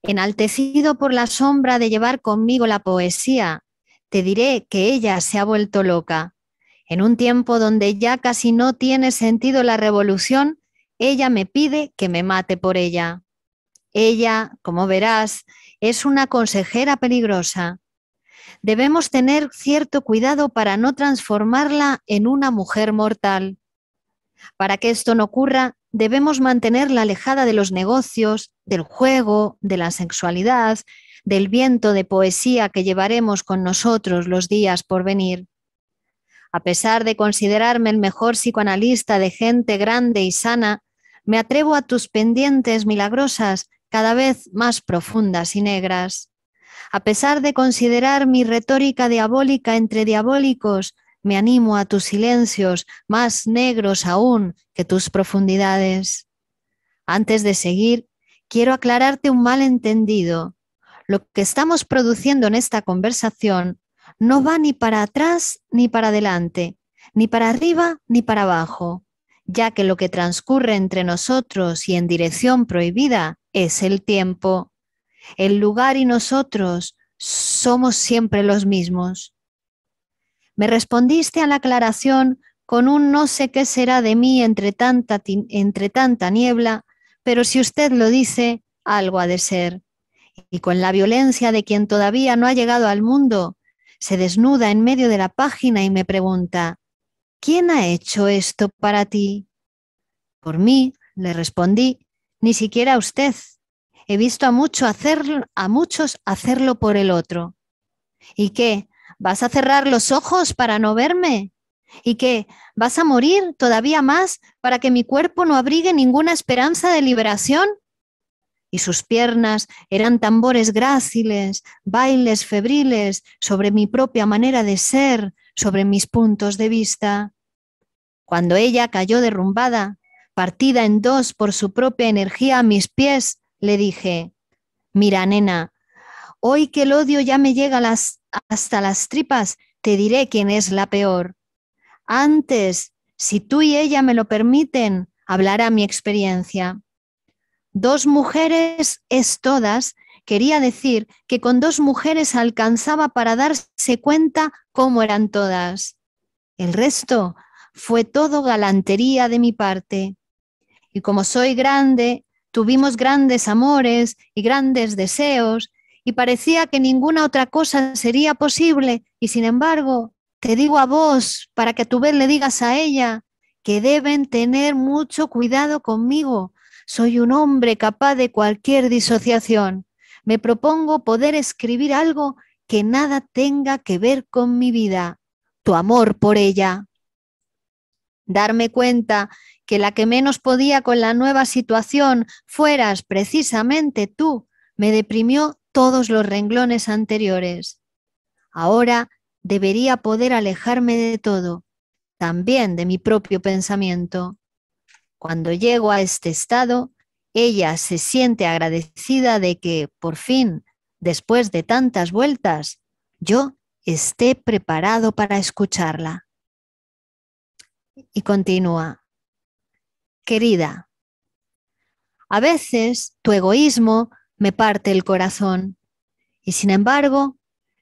enaltecido por la sombra de llevar conmigo la poesía te diré que ella se ha vuelto loca. En un tiempo donde ya casi no tiene sentido la revolución, ella me pide que me mate por ella. Ella, como verás, es una consejera peligrosa. Debemos tener cierto cuidado para no transformarla en una mujer mortal. Para que esto no ocurra, debemos mantenerla alejada de los negocios, del juego, de la sexualidad, del viento de poesía que llevaremos con nosotros los días por venir. A pesar de considerarme el mejor psicoanalista de gente grande y sana, me atrevo a tus pendientes milagrosas cada vez más profundas y negras. A pesar de considerar mi retórica diabólica entre diabólicos, me animo a tus silencios más negros aún que tus profundidades. Antes de seguir, quiero aclararte un malentendido. Lo que estamos produciendo en esta conversación no va ni para atrás ni para adelante, ni para arriba ni para abajo, ya que lo que transcurre entre nosotros y en dirección prohibida es el tiempo. El lugar y nosotros somos siempre los mismos. Me respondiste a la aclaración con un no sé qué será de mí entre tanta, entre tanta niebla, pero si usted lo dice, algo ha de ser y con la violencia de quien todavía no ha llegado al mundo, se desnuda en medio de la página y me pregunta, ¿quién ha hecho esto para ti? Por mí, le respondí, ni siquiera usted. He visto a, mucho hacerlo, a muchos hacerlo por el otro. ¿Y qué? ¿Vas a cerrar los ojos para no verme? ¿Y qué? ¿Vas a morir todavía más para que mi cuerpo no abrigue ninguna esperanza de liberación? y sus piernas eran tambores gráciles, bailes febriles sobre mi propia manera de ser, sobre mis puntos de vista. Cuando ella cayó derrumbada, partida en dos por su propia energía a mis pies, le dije, mira nena, hoy que el odio ya me llega hasta las tripas, te diré quién es la peor. Antes, si tú y ella me lo permiten, hablará mi experiencia. Dos mujeres es todas, quería decir que con dos mujeres alcanzaba para darse cuenta cómo eran todas. El resto fue todo galantería de mi parte. Y como soy grande, tuvimos grandes amores y grandes deseos, y parecía que ninguna otra cosa sería posible, y sin embargo, te digo a vos, para que a tu vez le digas a ella, que deben tener mucho cuidado conmigo, soy un hombre capaz de cualquier disociación. Me propongo poder escribir algo que nada tenga que ver con mi vida, tu amor por ella. Darme cuenta que la que menos podía con la nueva situación fueras precisamente tú, me deprimió todos los renglones anteriores. Ahora debería poder alejarme de todo, también de mi propio pensamiento. Cuando llego a este estado, ella se siente agradecida de que, por fin, después de tantas vueltas, yo esté preparado para escucharla. Y continúa, querida, a veces tu egoísmo me parte el corazón y sin embargo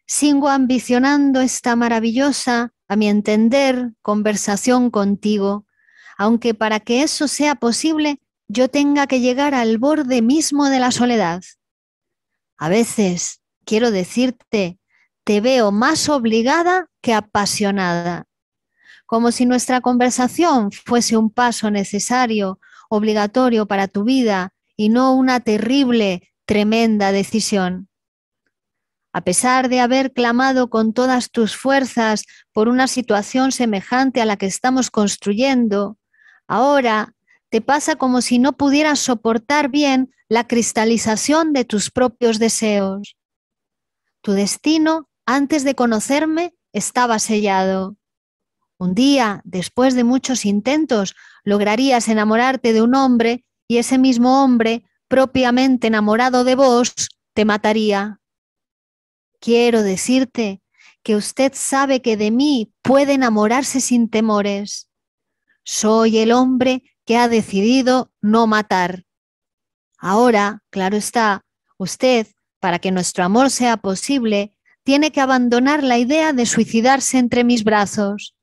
sigo ambicionando esta maravillosa, a mi entender, conversación contigo aunque para que eso sea posible yo tenga que llegar al borde mismo de la soledad. A veces, quiero decirte, te veo más obligada que apasionada, como si nuestra conversación fuese un paso necesario, obligatorio para tu vida y no una terrible, tremenda decisión. A pesar de haber clamado con todas tus fuerzas por una situación semejante a la que estamos construyendo, Ahora te pasa como si no pudieras soportar bien la cristalización de tus propios deseos. Tu destino, antes de conocerme, estaba sellado. Un día, después de muchos intentos, lograrías enamorarte de un hombre y ese mismo hombre, propiamente enamorado de vos, te mataría. Quiero decirte que usted sabe que de mí puede enamorarse sin temores soy el hombre que ha decidido no matar. Ahora, claro está, usted, para que nuestro amor sea posible, tiene que abandonar la idea de suicidarse entre mis brazos.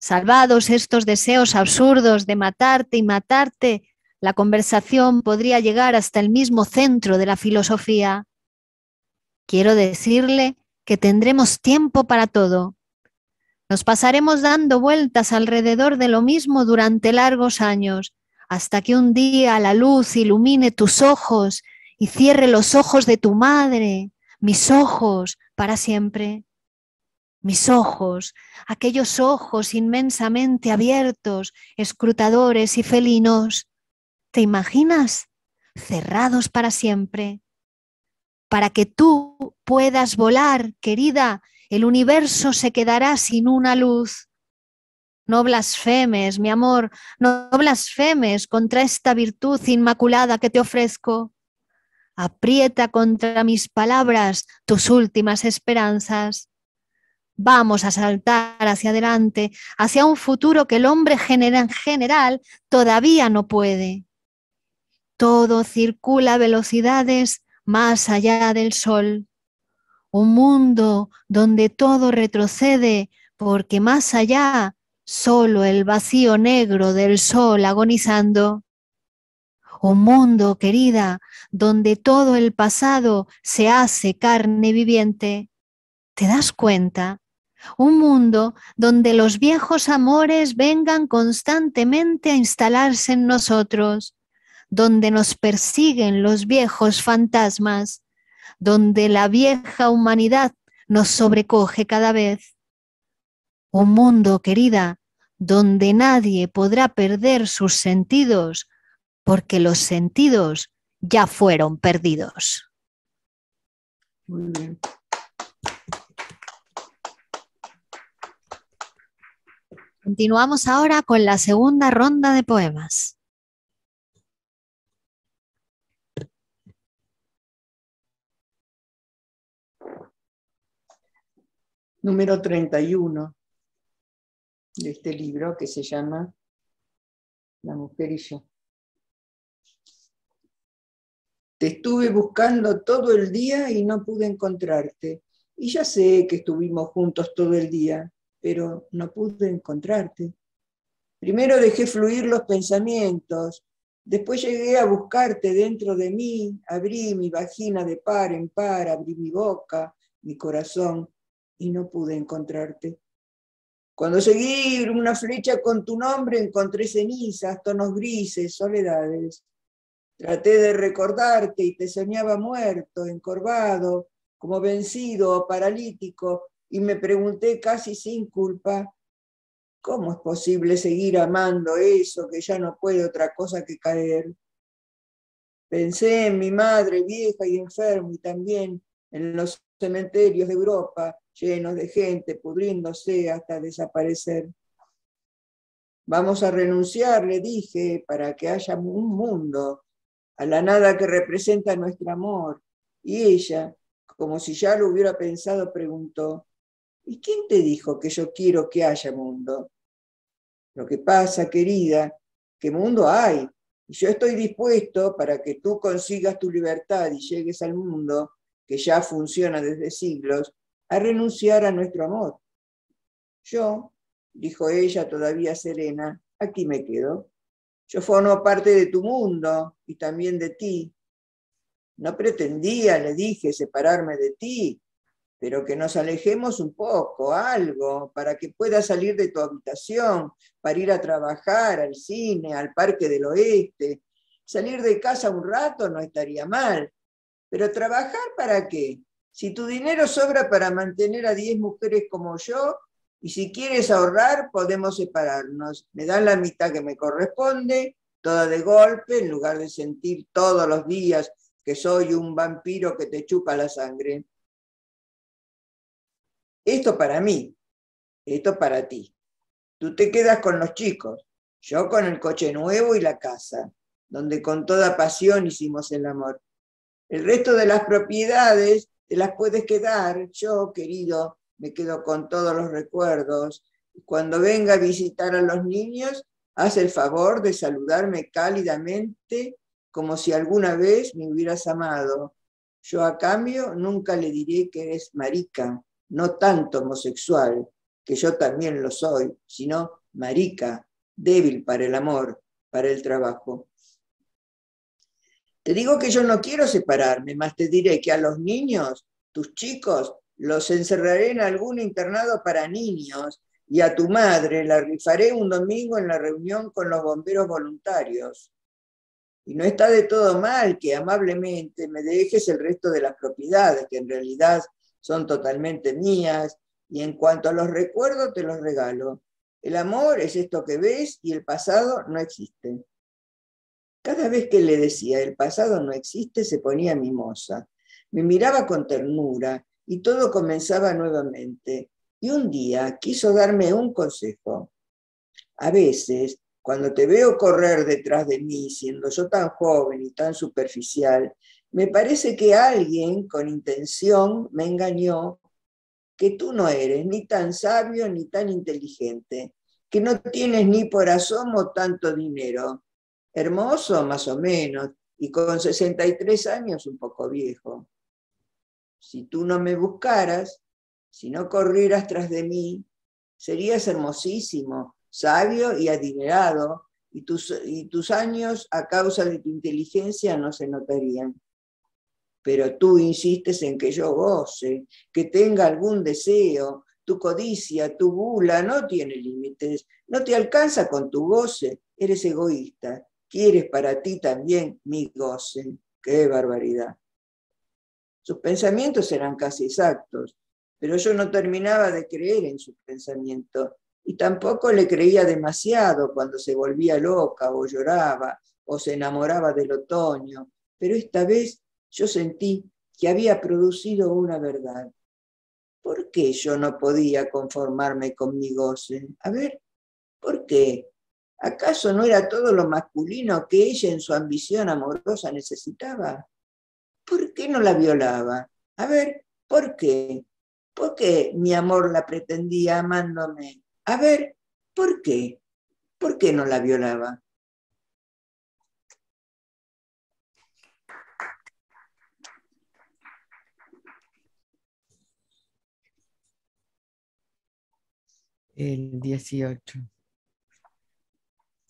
Salvados estos deseos absurdos de matarte y matarte, la conversación podría llegar hasta el mismo centro de la filosofía. Quiero decirle que tendremos tiempo para todo. Nos pasaremos dando vueltas alrededor de lo mismo durante largos años, hasta que un día la luz ilumine tus ojos y cierre los ojos de tu madre, mis ojos, para siempre. Mis ojos, aquellos ojos inmensamente abiertos, escrutadores y felinos. ¿Te imaginas? Cerrados para siempre. Para que tú puedas volar, querida, el universo se quedará sin una luz. No blasfemes, mi amor, no blasfemes contra esta virtud inmaculada que te ofrezco. Aprieta contra mis palabras tus últimas esperanzas. Vamos a saltar hacia adelante, hacia un futuro que el hombre en general todavía no puede. Todo circula a velocidades más allá del sol un mundo donde todo retrocede porque más allá solo el vacío negro del sol agonizando. Un mundo, querida, donde todo el pasado se hace carne viviente. ¿Te das cuenta? Un mundo donde los viejos amores vengan constantemente a instalarse en nosotros, donde nos persiguen los viejos fantasmas, donde la vieja humanidad nos sobrecoge cada vez. Un mundo, querida, donde nadie podrá perder sus sentidos, porque los sentidos ya fueron perdidos. Continuamos ahora con la segunda ronda de poemas. número 31 de este libro que se llama La mujer y yo. Te estuve buscando todo el día y no pude encontrarte. Y ya sé que estuvimos juntos todo el día, pero no pude encontrarte. Primero dejé fluir los pensamientos, después llegué a buscarte dentro de mí, abrí mi vagina de par en par, abrí mi boca, mi corazón, y no pude encontrarte. Cuando seguí una flecha con tu nombre encontré cenizas, tonos grises, soledades. Traté de recordarte y te soñaba muerto, encorvado, como vencido o paralítico, y me pregunté casi sin culpa, ¿cómo es posible seguir amando eso que ya no puede otra cosa que caer? Pensé en mi madre vieja y enferma y también en los cementerios de Europa llenos de gente, pudriéndose hasta desaparecer. Vamos a renunciar, le dije, para que haya un mundo, a la nada que representa nuestro amor. Y ella, como si ya lo hubiera pensado, preguntó, ¿y quién te dijo que yo quiero que haya mundo? Lo que pasa, querida, que mundo hay, y yo estoy dispuesto para que tú consigas tu libertad y llegues al mundo, que ya funciona desde siglos, a renunciar a nuestro amor. Yo, dijo ella todavía serena, aquí me quedo. Yo formo parte de tu mundo y también de ti. No pretendía, le dije, separarme de ti, pero que nos alejemos un poco, algo, para que puedas salir de tu habitación, para ir a trabajar, al cine, al parque del oeste. Salir de casa un rato no estaría mal, pero trabajar para qué? Si tu dinero sobra para mantener a 10 mujeres como yo, y si quieres ahorrar, podemos separarnos. Me dan la mitad que me corresponde, toda de golpe, en lugar de sentir todos los días que soy un vampiro que te chupa la sangre. Esto para mí, esto para ti. Tú te quedas con los chicos, yo con el coche nuevo y la casa, donde con toda pasión hicimos el amor. El resto de las propiedades te las puedes quedar. Yo, querido, me quedo con todos los recuerdos. Cuando venga a visitar a los niños, haz el favor de saludarme cálidamente como si alguna vez me hubieras amado. Yo a cambio nunca le diré que eres marica, no tanto homosexual, que yo también lo soy, sino marica, débil para el amor, para el trabajo. Te digo que yo no quiero separarme, más te diré que a los niños, tus chicos, los encerraré en algún internado para niños y a tu madre la rifaré un domingo en la reunión con los bomberos voluntarios. Y no está de todo mal que amablemente me dejes el resto de las propiedades, que en realidad son totalmente mías, y en cuanto a los recuerdos te los regalo. El amor es esto que ves y el pasado no existe. Cada vez que le decía el pasado no existe, se ponía mimosa. Me miraba con ternura y todo comenzaba nuevamente. Y un día quiso darme un consejo. A veces, cuando te veo correr detrás de mí, siendo yo tan joven y tan superficial, me parece que alguien con intención me engañó que tú no eres ni tan sabio ni tan inteligente, que no tienes ni por asomo tanto dinero, hermoso más o menos, y con 63 años un poco viejo. Si tú no me buscaras, si no corrieras tras de mí, serías hermosísimo, sabio y adinerado, y tus, y tus años a causa de tu inteligencia no se notarían. Pero tú insistes en que yo goce, que tenga algún deseo, tu codicia, tu bula no tiene límites, no te alcanza con tu goce, eres egoísta, quieres para ti también mi goce. ¡Qué barbaridad! Sus pensamientos eran casi exactos, pero yo no terminaba de creer en sus pensamientos y tampoco le creía demasiado cuando se volvía loca o lloraba o se enamoraba del otoño, pero esta vez yo sentí que había producido una verdad. ¿Por qué yo no podía conformarme con mi goce? A ver, ¿por qué? ¿Acaso no era todo lo masculino que ella en su ambición amorosa necesitaba? ¿Por qué no la violaba? A ver, ¿por qué? ¿Por qué mi amor la pretendía amándome? A ver, ¿por qué? ¿Por qué no la violaba? El 18.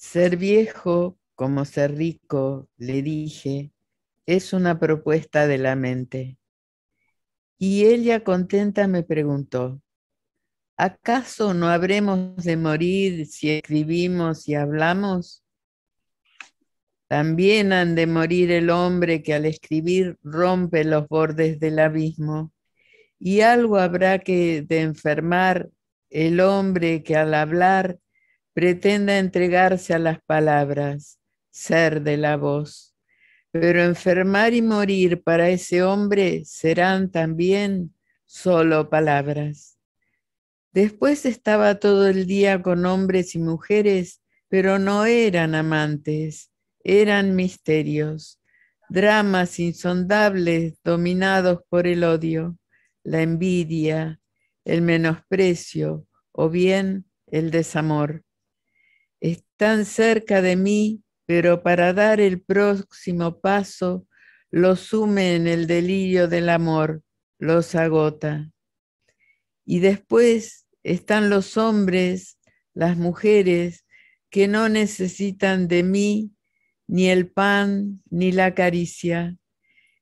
Ser viejo como ser rico, le dije, es una propuesta de la mente. Y ella contenta me preguntó, ¿acaso no habremos de morir si escribimos y hablamos? También han de morir el hombre que al escribir rompe los bordes del abismo, y algo habrá que de enfermar el hombre que al hablar pretenda entregarse a las palabras, ser de la voz. Pero enfermar y morir para ese hombre serán también solo palabras. Después estaba todo el día con hombres y mujeres, pero no eran amantes, eran misterios, dramas insondables dominados por el odio, la envidia, el menosprecio o bien el desamor están cerca de mí, pero para dar el próximo paso, los sume en el delirio del amor, los agota. Y después están los hombres, las mujeres, que no necesitan de mí ni el pan ni la caricia.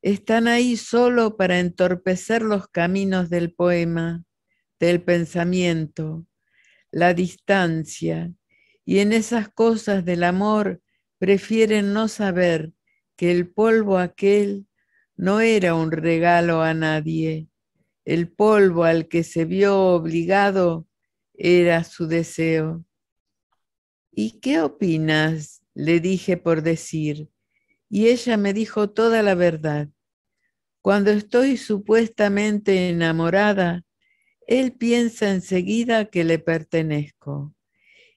Están ahí solo para entorpecer los caminos del poema, del pensamiento, la distancia, y en esas cosas del amor prefieren no saber que el polvo aquel no era un regalo a nadie. El polvo al que se vio obligado era su deseo. ¿Y qué opinas? le dije por decir, y ella me dijo toda la verdad. Cuando estoy supuestamente enamorada, él piensa enseguida que le pertenezco.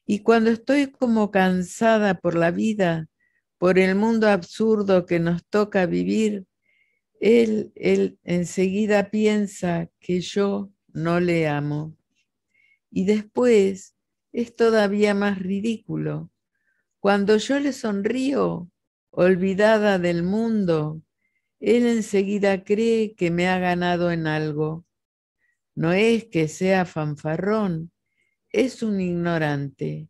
Y cuando estoy como cansada por la vida, por el mundo absurdo que nos toca vivir, él, enseguida piensa que yo no le amo. Y después es todavía más ridículo. Cuando yo le sonrío, olvidada del mundo, él enseguida cree que me ha ganado en algo. No es que sea fanfarrón, es un ignorante.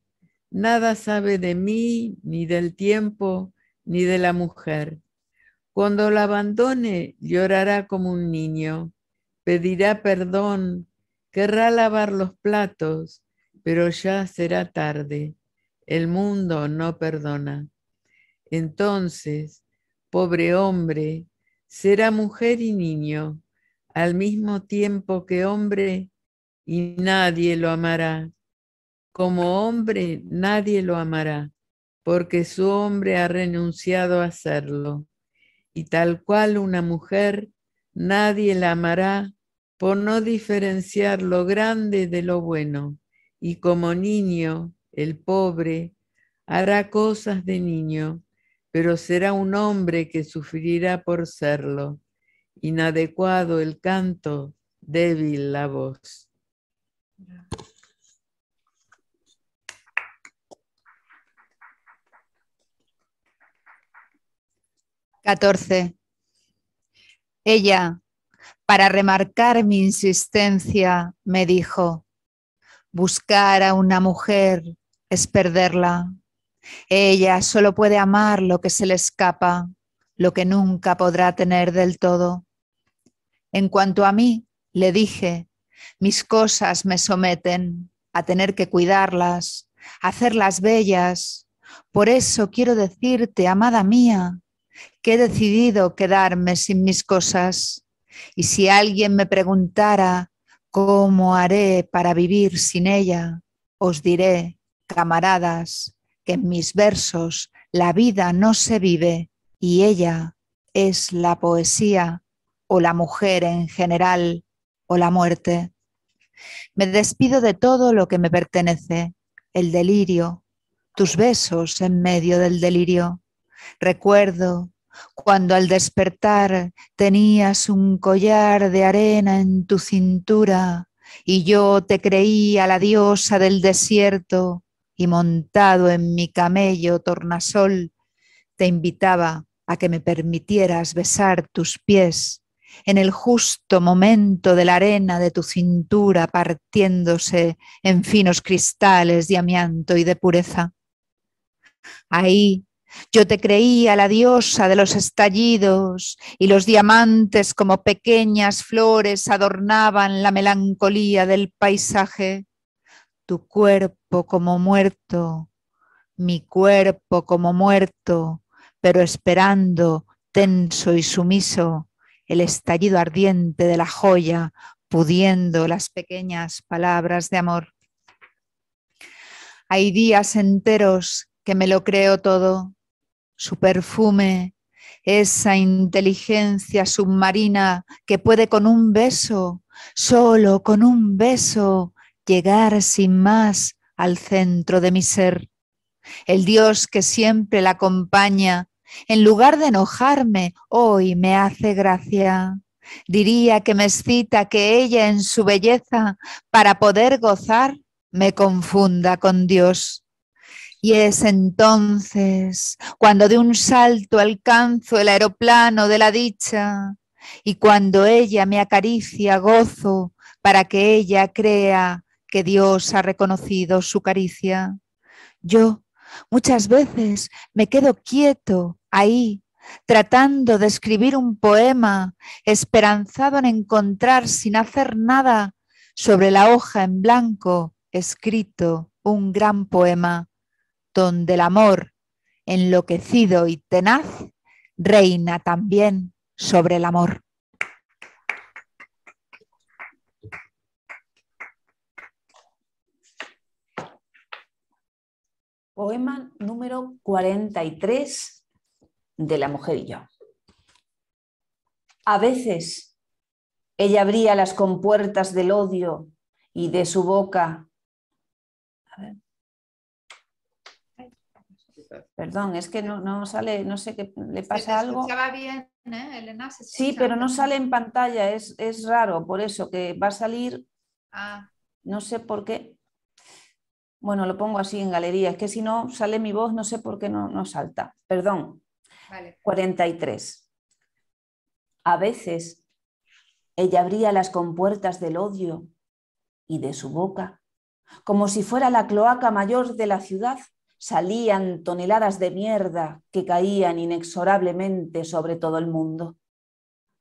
Nada sabe de mí, ni del tiempo, ni de la mujer. Cuando la abandone, llorará como un niño, pedirá perdón, querrá lavar los platos, pero ya será tarde. El mundo no perdona. Entonces, pobre hombre, será mujer y niño, al mismo tiempo que hombre y nadie lo amará. Como hombre, nadie lo amará, porque su hombre ha renunciado a serlo. Y tal cual una mujer, nadie la amará por no diferenciar lo grande de lo bueno. Y como niño, el pobre, hará cosas de niño, pero será un hombre que sufrirá por serlo. Inadecuado el canto, débil la voz. 14 Ella, para remarcar mi insistencia, me dijo, buscar a una mujer es perderla. Ella solo puede amar lo que se le escapa, lo que nunca podrá tener del todo. En cuanto a mí, le dije mis cosas me someten a tener que cuidarlas, hacerlas bellas. Por eso quiero decirte, amada mía, que he decidido quedarme sin mis cosas. Y si alguien me preguntara cómo haré para vivir sin ella, os diré, camaradas, que en mis versos la vida no se vive y ella es la poesía o la mujer en general o la muerte. Me despido de todo lo que me pertenece, el delirio, tus besos en medio del delirio. Recuerdo cuando al despertar tenías un collar de arena en tu cintura y yo te creía la diosa del desierto y montado en mi camello tornasol te invitaba a que me permitieras besar tus pies en el justo momento de la arena de tu cintura partiéndose en finos cristales de amianto y de pureza. Ahí yo te creía la diosa de los estallidos y los diamantes como pequeñas flores adornaban la melancolía del paisaje. Tu cuerpo como muerto, mi cuerpo como muerto, pero esperando, tenso y sumiso, el estallido ardiente de la joya, pudiendo las pequeñas palabras de amor. Hay días enteros que me lo creo todo, su perfume, esa inteligencia submarina que puede con un beso, solo con un beso, llegar sin más al centro de mi ser. El Dios que siempre la acompaña en lugar de enojarme, hoy me hace gracia. Diría que me excita que ella en su belleza, para poder gozar, me confunda con Dios. Y es entonces cuando de un salto alcanzo el aeroplano de la dicha y cuando ella me acaricia, gozo para que ella crea que Dios ha reconocido su caricia. Yo muchas veces me quedo quieto ahí, tratando de escribir un poema, esperanzado en encontrar sin hacer nada sobre la hoja en blanco escrito un gran poema, donde el amor, enloquecido y tenaz, reina también sobre el amor. Poema número 43 de la mujer y yo. A veces ella abría las compuertas del odio y de su boca. A ver. Perdón, es que no, no, sale, no sé qué le pasa algo. ¿eh, sí, pero no sale en pantalla, es, raro, por eso que va a salir. Ah. No sé por qué. Bueno, lo pongo así en galería, es que si no sale mi voz, no sé por qué no, no salta. Perdón. 43. A veces ella abría las compuertas del odio y de su boca, como si fuera la cloaca mayor de la ciudad, salían toneladas de mierda que caían inexorablemente sobre todo el mundo.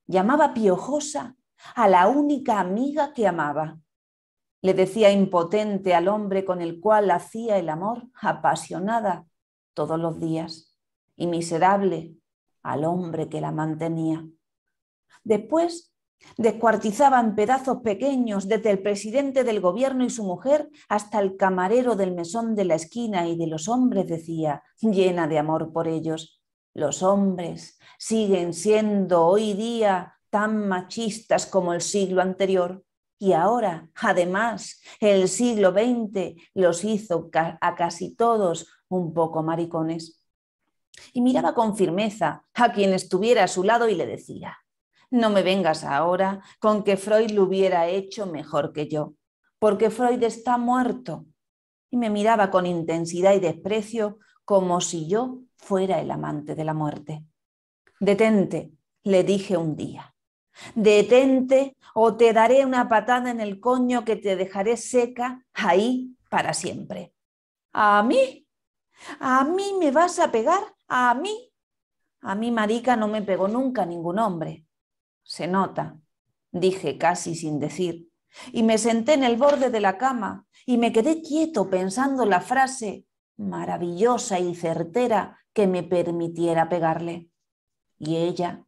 Llamaba piojosa a la única amiga que amaba. Le decía impotente al hombre con el cual hacía el amor apasionada todos los días y miserable al hombre que la mantenía. Después descuartizaba en pedazos pequeños desde el presidente del gobierno y su mujer hasta el camarero del mesón de la esquina y de los hombres decía, llena de amor por ellos, los hombres siguen siendo hoy día tan machistas como el siglo anterior y ahora, además, el siglo XX los hizo a casi todos un poco maricones y miraba con firmeza a quien estuviera a su lado y le decía, no me vengas ahora con que Freud lo hubiera hecho mejor que yo, porque Freud está muerto. Y me miraba con intensidad y desprecio como si yo fuera el amante de la muerte. Detente, le dije un día. Detente o te daré una patada en el coño que te dejaré seca ahí para siempre. ¿A mí? ¿A mí me vas a pegar? A mí, a mí marica no me pegó nunca ningún hombre. Se nota, dije casi sin decir. Y me senté en el borde de la cama y me quedé quieto pensando la frase maravillosa y certera que me permitiera pegarle. Y ella,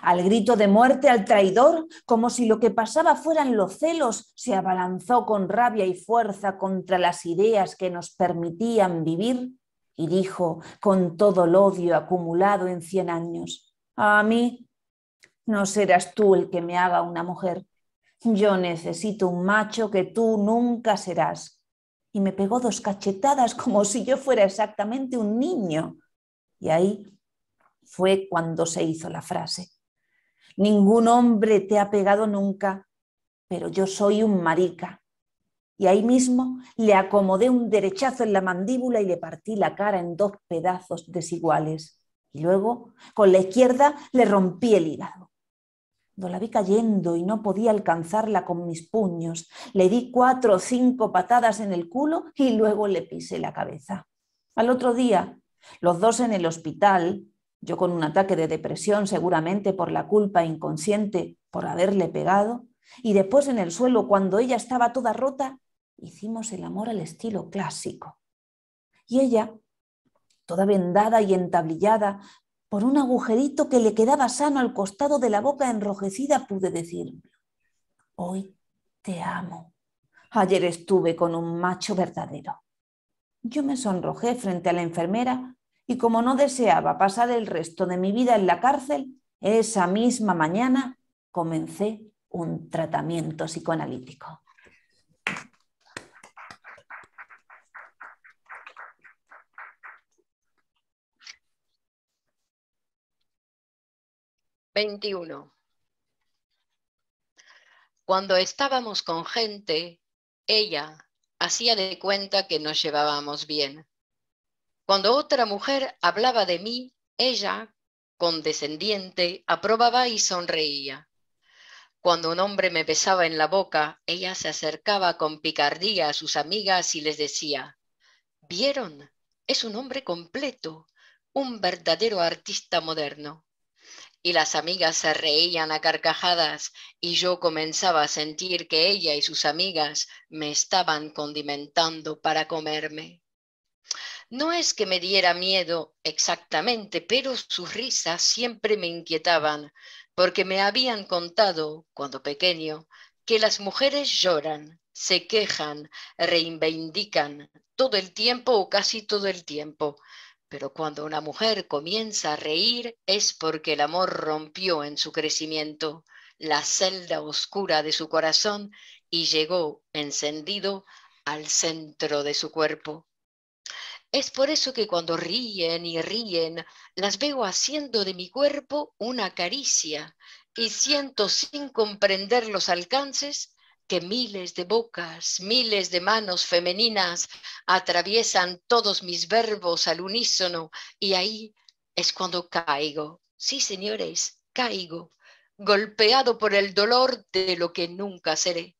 al grito de muerte al traidor, como si lo que pasaba fueran los celos, se abalanzó con rabia y fuerza contra las ideas que nos permitían vivir y dijo con todo el odio acumulado en cien años, a mí no serás tú el que me haga una mujer, yo necesito un macho que tú nunca serás. Y me pegó dos cachetadas como si yo fuera exactamente un niño. Y ahí fue cuando se hizo la frase. Ningún hombre te ha pegado nunca, pero yo soy un marica y ahí mismo le acomodé un derechazo en la mandíbula y le partí la cara en dos pedazos desiguales. Y luego, con la izquierda, le rompí el hígado. Cuando la vi cayendo y no podía alcanzarla con mis puños, le di cuatro o cinco patadas en el culo y luego le pisé la cabeza. Al otro día, los dos en el hospital, yo con un ataque de depresión seguramente por la culpa inconsciente por haberle pegado, y después en el suelo cuando ella estaba toda rota hicimos el amor al estilo clásico. Y ella, toda vendada y entablillada, por un agujerito que le quedaba sano al costado de la boca enrojecida, pude decir, hoy te amo. Ayer estuve con un macho verdadero. Yo me sonrojé frente a la enfermera y como no deseaba pasar el resto de mi vida en la cárcel, esa misma mañana comencé un tratamiento psicoanalítico. 21. Cuando estábamos con gente, ella hacía de cuenta que nos llevábamos bien. Cuando otra mujer hablaba de mí, ella, condescendiente, aprobaba y sonreía. Cuando un hombre me besaba en la boca, ella se acercaba con picardía a sus amigas y les decía, ¿vieron? Es un hombre completo, un verdadero artista moderno y las amigas se reían a carcajadas y yo comenzaba a sentir que ella y sus amigas me estaban condimentando para comerme. No es que me diera miedo exactamente, pero sus risas siempre me inquietaban, porque me habían contado, cuando pequeño, que las mujeres lloran, se quejan, reivindican todo el tiempo o casi todo el tiempo, pero cuando una mujer comienza a reír es porque el amor rompió en su crecimiento la celda oscura de su corazón y llegó encendido al centro de su cuerpo. Es por eso que cuando ríen y ríen, las veo haciendo de mi cuerpo una caricia y siento sin comprender los alcances que miles de bocas, miles de manos femeninas atraviesan todos mis verbos al unísono y ahí es cuando caigo. Sí, señores, caigo, golpeado por el dolor de lo que nunca seré.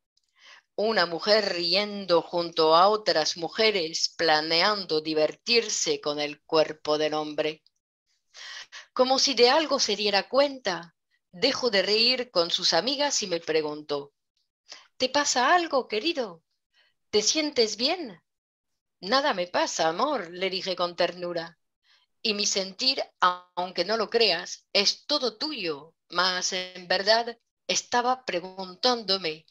Una mujer riendo junto a otras mujeres, planeando divertirse con el cuerpo del hombre. Como si de algo se diera cuenta, dejo de reír con sus amigas y me pregunto, ¿Te pasa algo, querido? ¿Te sientes bien? Nada me pasa, amor, le dije con ternura. Y mi sentir, aunque no lo creas, es todo tuyo, mas en verdad estaba preguntándome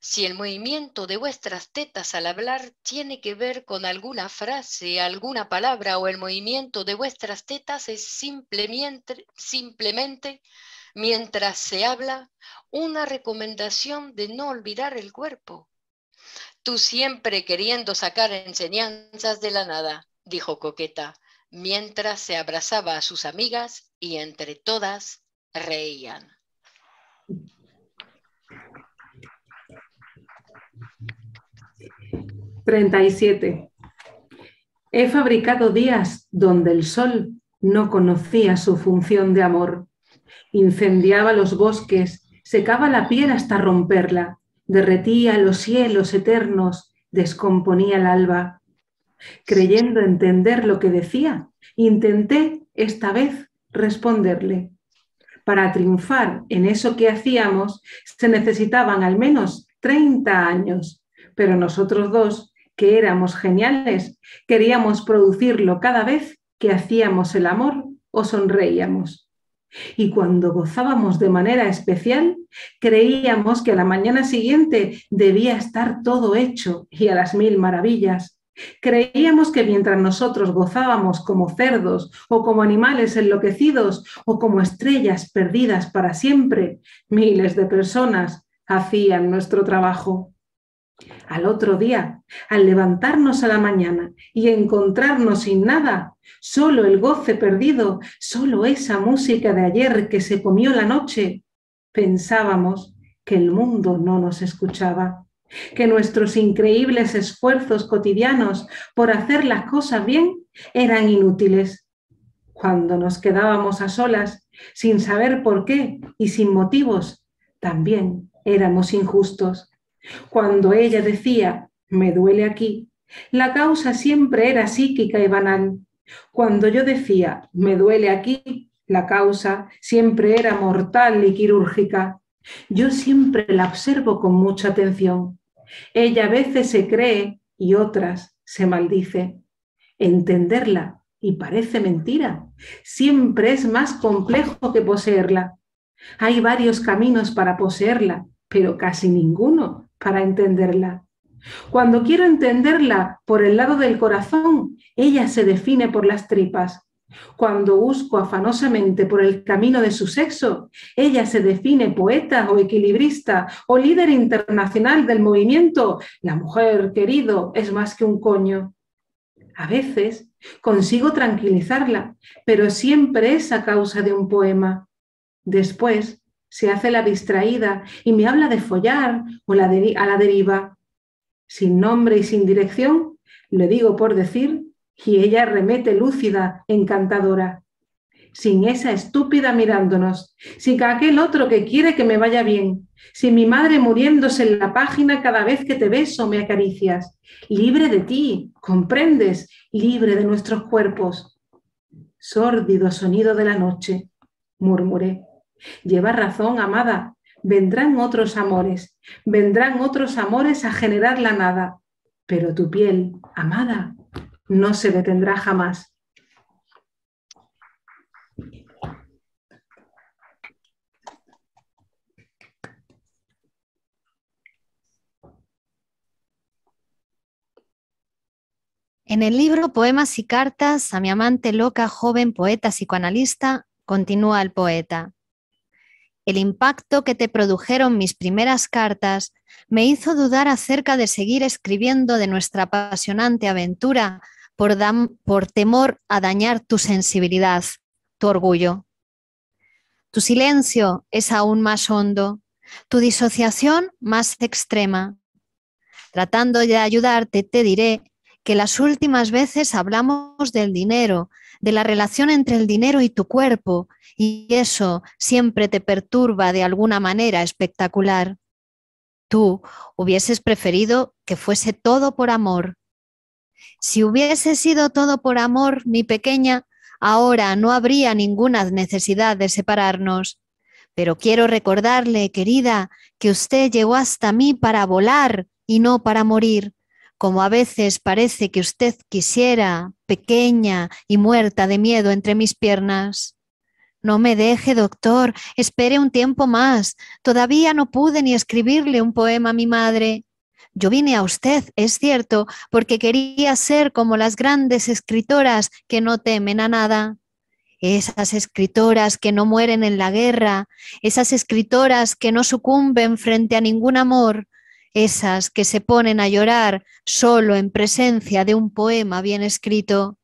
si el movimiento de vuestras tetas al hablar tiene que ver con alguna frase, alguna palabra o el movimiento de vuestras tetas es simplemente, simplemente mientras se habla, una recomendación de no olvidar el cuerpo. Tú siempre queriendo sacar enseñanzas de la nada, dijo Coqueta, mientras se abrazaba a sus amigas y entre todas reían. «37. He fabricado días donde el sol no conocía su función de amor incendiaba los bosques, secaba la piel hasta romperla, derretía los cielos eternos, descomponía el alba. Creyendo entender lo que decía, intenté esta vez responderle. Para triunfar en eso que hacíamos se necesitaban al menos 30 años, pero nosotros dos, que éramos geniales, queríamos producirlo cada vez que hacíamos el amor o sonreíamos. Y cuando gozábamos de manera especial, creíamos que a la mañana siguiente debía estar todo hecho y a las mil maravillas. Creíamos que mientras nosotros gozábamos como cerdos o como animales enloquecidos o como estrellas perdidas para siempre, miles de personas hacían nuestro trabajo. Al otro día, al levantarnos a la mañana y encontrarnos sin nada, solo el goce perdido, solo esa música de ayer que se comió la noche, pensábamos que el mundo no nos escuchaba, que nuestros increíbles esfuerzos cotidianos por hacer las cosas bien eran inútiles. Cuando nos quedábamos a solas, sin saber por qué y sin motivos, también éramos injustos cuando ella decía, me duele aquí, la causa siempre era psíquica y banal. Cuando yo decía, me duele aquí, la causa siempre era mortal y quirúrgica. Yo siempre la observo con mucha atención. Ella a veces se cree y otras se maldice. Entenderla, y parece mentira, siempre es más complejo que poseerla. Hay varios caminos para poseerla, pero casi ninguno para entenderla. Cuando quiero entenderla por el lado del corazón, ella se define por las tripas. Cuando busco afanosamente por el camino de su sexo, ella se define poeta o equilibrista o líder internacional del movimiento. La mujer, querido, es más que un coño. A veces consigo tranquilizarla, pero siempre es a causa de un poema. Después se hace la distraída y me habla de follar o la a la deriva. Sin nombre y sin dirección, le digo por decir, y ella remete lúcida, encantadora. Sin esa estúpida mirándonos, sin aquel otro que quiere que me vaya bien, sin mi madre muriéndose en la página cada vez que te beso me acaricias, libre de ti, comprendes, libre de nuestros cuerpos. Sórdido sonido de la noche, murmuré. Lleva razón, amada. Vendrán otros amores, vendrán otros amores a generar la nada, pero tu piel, amada, no se detendrá jamás. En el libro Poemas y Cartas a mi amante loca, joven poeta psicoanalista, continúa el poeta. El impacto que te produjeron mis primeras cartas me hizo dudar acerca de seguir escribiendo de nuestra apasionante aventura por, por, temor a dañar tu sensibilidad, tu orgullo. Tu silencio es aún más hondo, tu disociación más extrema. Tratando de ayudarte, te diré que las últimas veces hablamos del dinero de la relación entre el dinero y tu cuerpo, y eso siempre te perturba de alguna manera espectacular. Tú hubieses preferido que fuese todo por amor. Si hubiese sido todo por amor, mi pequeña, ahora no habría ninguna necesidad de separarnos. Pero quiero recordarle, querida, que usted llegó hasta mí para volar y no para morir, como a veces parece que usted quisiera, pequeña y muerta de miedo entre mis piernas. No me deje, doctor, espere un tiempo más. Todavía no pude ni escribirle un poema a mi madre. Yo vine a usted, es cierto, porque quería ser como las grandes escritoras que no temen a nada. Esas escritoras que no mueren en la guerra, esas escritoras que no sucumben frente a ningún amor, esas que se ponen a llorar solo en presencia de un poema bien escrito.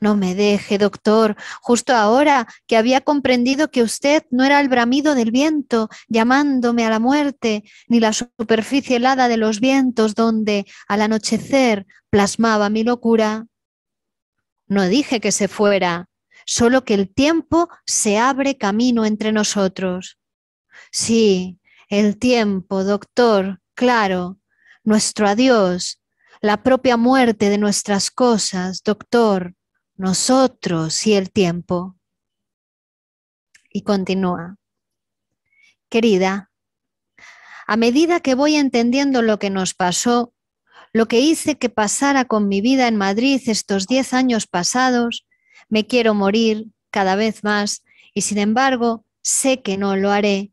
No me deje, doctor, justo ahora que había comprendido que usted no era el bramido del viento llamándome a la muerte, ni la superficie helada de los vientos donde al anochecer plasmaba mi locura. No dije que se fuera, solo que el tiempo se abre camino entre nosotros. Sí, el tiempo, doctor, claro, nuestro adiós, la propia muerte de nuestras cosas, doctor, nosotros y el tiempo. Y continúa. Querida, a medida que voy entendiendo lo que nos pasó, lo que hice que pasara con mi vida en Madrid estos diez años pasados, me quiero morir cada vez más y sin embargo sé que no lo haré.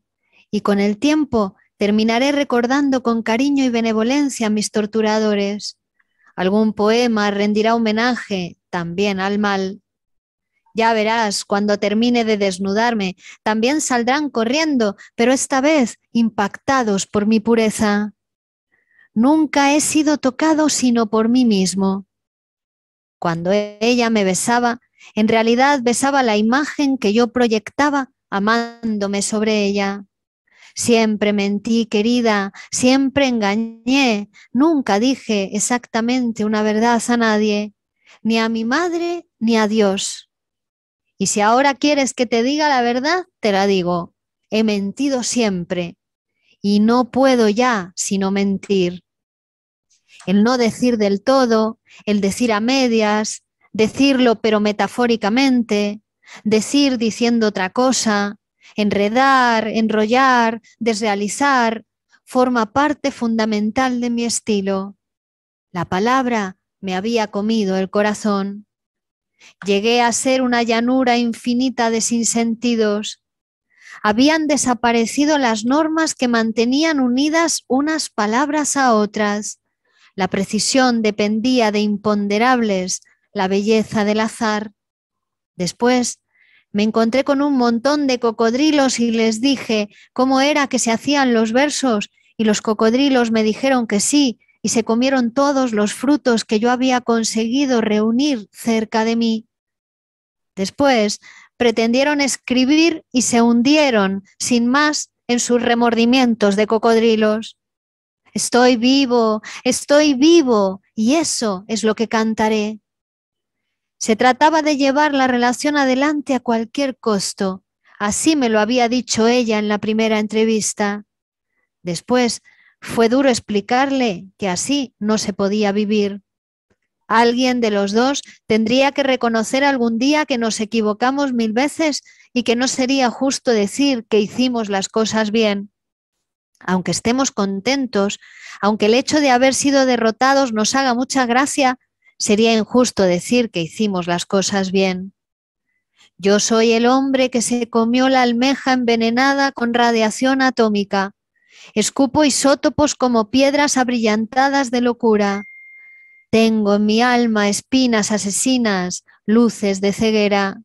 Y con el tiempo terminaré recordando con cariño y benevolencia a mis torturadores. Algún poema rendirá homenaje también al mal. Ya verás, cuando termine de desnudarme, también saldrán corriendo, pero esta vez impactados por mi pureza. Nunca he sido tocado sino por mí mismo. Cuando ella me besaba, en realidad besaba la imagen que yo proyectaba amándome sobre ella. Siempre mentí, querida, siempre engañé, nunca dije exactamente una verdad a nadie, ni a mi madre ni a Dios. Y si ahora quieres que te diga la verdad, te la digo. He mentido siempre y no puedo ya sino mentir. El no decir del todo, el decir a medias, decirlo pero metafóricamente, decir diciendo otra cosa, Enredar, enrollar, desrealizar, forma parte fundamental de mi estilo. La palabra me había comido el corazón. Llegué a ser una llanura infinita de sinsentidos. Habían desaparecido las normas que mantenían unidas unas palabras a otras. La precisión dependía de imponderables, la belleza del azar. Después me encontré con un montón de cocodrilos y les dije cómo era que se hacían los versos y los cocodrilos me dijeron que sí y se comieron todos los frutos que yo había conseguido reunir cerca de mí. Después pretendieron escribir y se hundieron sin más en sus remordimientos de cocodrilos. Estoy vivo, estoy vivo y eso es lo que cantaré. Se trataba de llevar la relación adelante a cualquier costo. Así me lo había dicho ella en la primera entrevista. Después fue duro explicarle que así no se podía vivir. Alguien de los dos tendría que reconocer algún día que nos equivocamos mil veces y que no sería justo decir que hicimos las cosas bien. Aunque estemos contentos, aunque el hecho de haber sido derrotados nos haga mucha gracia, Sería injusto decir que hicimos las cosas bien. Yo soy el hombre que se comió la almeja envenenada con radiación atómica. Escupo isótopos como piedras abrillantadas de locura. Tengo en mi alma espinas asesinas, luces de ceguera.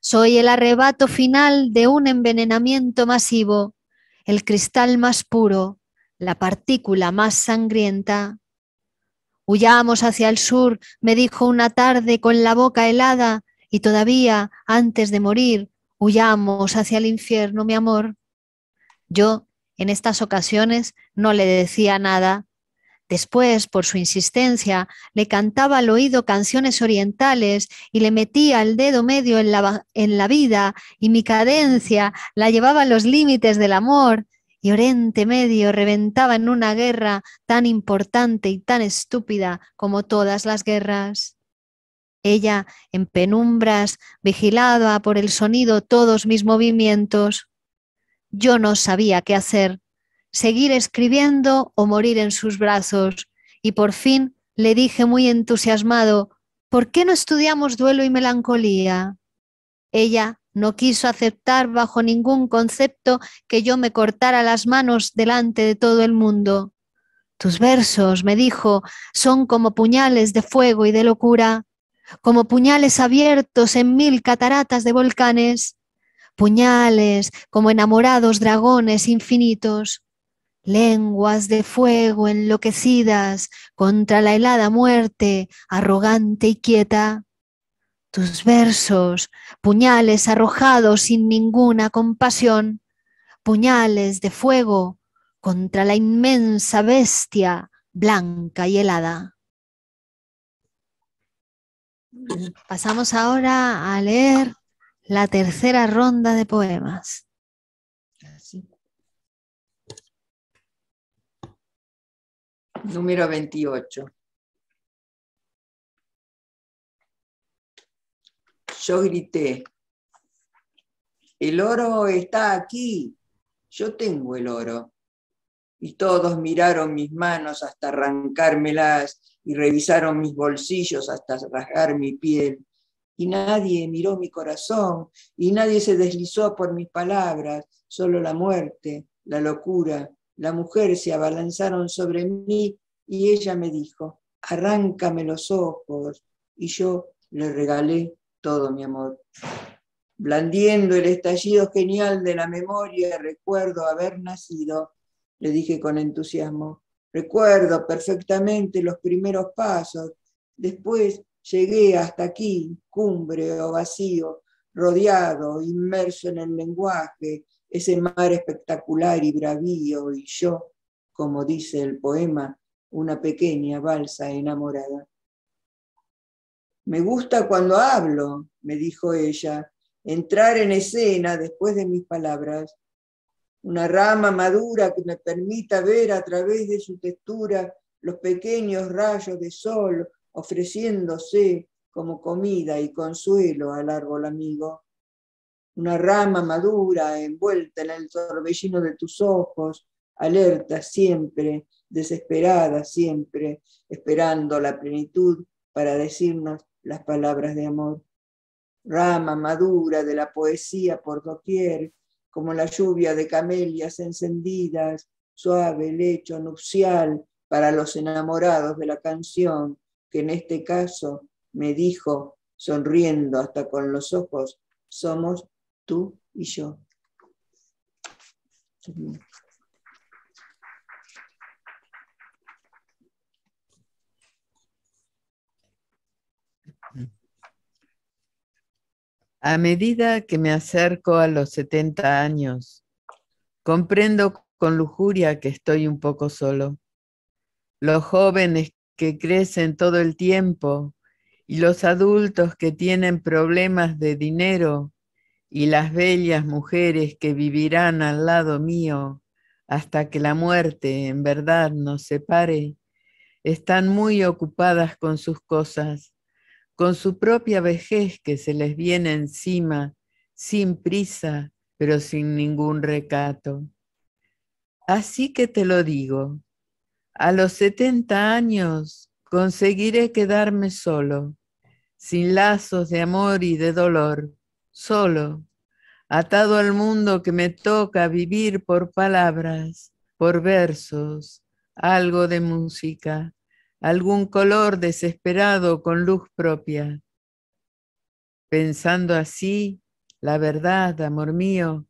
Soy el arrebato final de un envenenamiento masivo, el cristal más puro, la partícula más sangrienta. Huyamos hacia el sur, me dijo una tarde con la boca helada, y todavía, antes de morir, huyamos hacia el infierno, mi amor. Yo, en estas ocasiones, no le decía nada. Después, por su insistencia, le cantaba al oído canciones orientales y le metía el dedo medio en la, en la vida y mi cadencia la llevaba a los límites del amor y Medio reventaba en una guerra tan importante y tan estúpida como todas las guerras. Ella, en penumbras, vigilaba por el sonido todos mis movimientos. Yo no sabía qué hacer, seguir escribiendo o morir en sus brazos, y por fin le dije muy entusiasmado, ¿por qué no estudiamos duelo y melancolía? Ella no quiso aceptar bajo ningún concepto que yo me cortara las manos delante de todo el mundo. Tus versos, me dijo, son como puñales de fuego y de locura, como puñales abiertos en mil cataratas de volcanes, puñales como enamorados dragones infinitos, lenguas de fuego enloquecidas contra la helada muerte, arrogante y quieta tus versos, puñales arrojados sin ninguna compasión, puñales de fuego contra la inmensa bestia blanca y helada. Pasamos ahora a leer la tercera ronda de poemas. Número 28. yo grité, el oro está aquí, yo tengo el oro. Y todos miraron mis manos hasta arrancármelas y revisaron mis bolsillos hasta rasgar mi piel. Y nadie miró mi corazón y nadie se deslizó por mis palabras, solo la muerte, la locura, la mujer se abalanzaron sobre mí y ella me dijo, arráncame los ojos. Y yo le regalé todo, mi amor. Blandiendo el estallido genial de la memoria, recuerdo haber nacido, le dije con entusiasmo. Recuerdo perfectamente los primeros pasos. Después llegué hasta aquí, cumbre o vacío, rodeado, inmerso en el lenguaje, ese mar espectacular y bravío, y yo, como dice el poema, una pequeña balsa enamorada. Me gusta cuando hablo, me dijo ella, entrar en escena después de mis palabras. Una rama madura que me permita ver a través de su textura los pequeños rayos de sol ofreciéndose como comida y consuelo al árbol amigo. Una rama madura envuelta en el torbellino de tus ojos, alerta siempre, desesperada siempre, esperando la plenitud para decirnos las palabras de amor. Rama madura de la poesía por doquier, como la lluvia de camelias encendidas, suave lecho nupcial para los enamorados de la canción, que en este caso me dijo, sonriendo hasta con los ojos, somos tú y yo. A medida que me acerco a los 70 años, comprendo con lujuria que estoy un poco solo. Los jóvenes que crecen todo el tiempo y los adultos que tienen problemas de dinero y las bellas mujeres que vivirán al lado mío hasta que la muerte en verdad nos separe, están muy ocupadas con sus cosas con su propia vejez que se les viene encima, sin prisa, pero sin ningún recato. Así que te lo digo, a los 70 años conseguiré quedarme solo, sin lazos de amor y de dolor, solo, atado al mundo que me toca vivir por palabras, por versos, algo de música algún color desesperado con luz propia. Pensando así, la verdad, amor mío,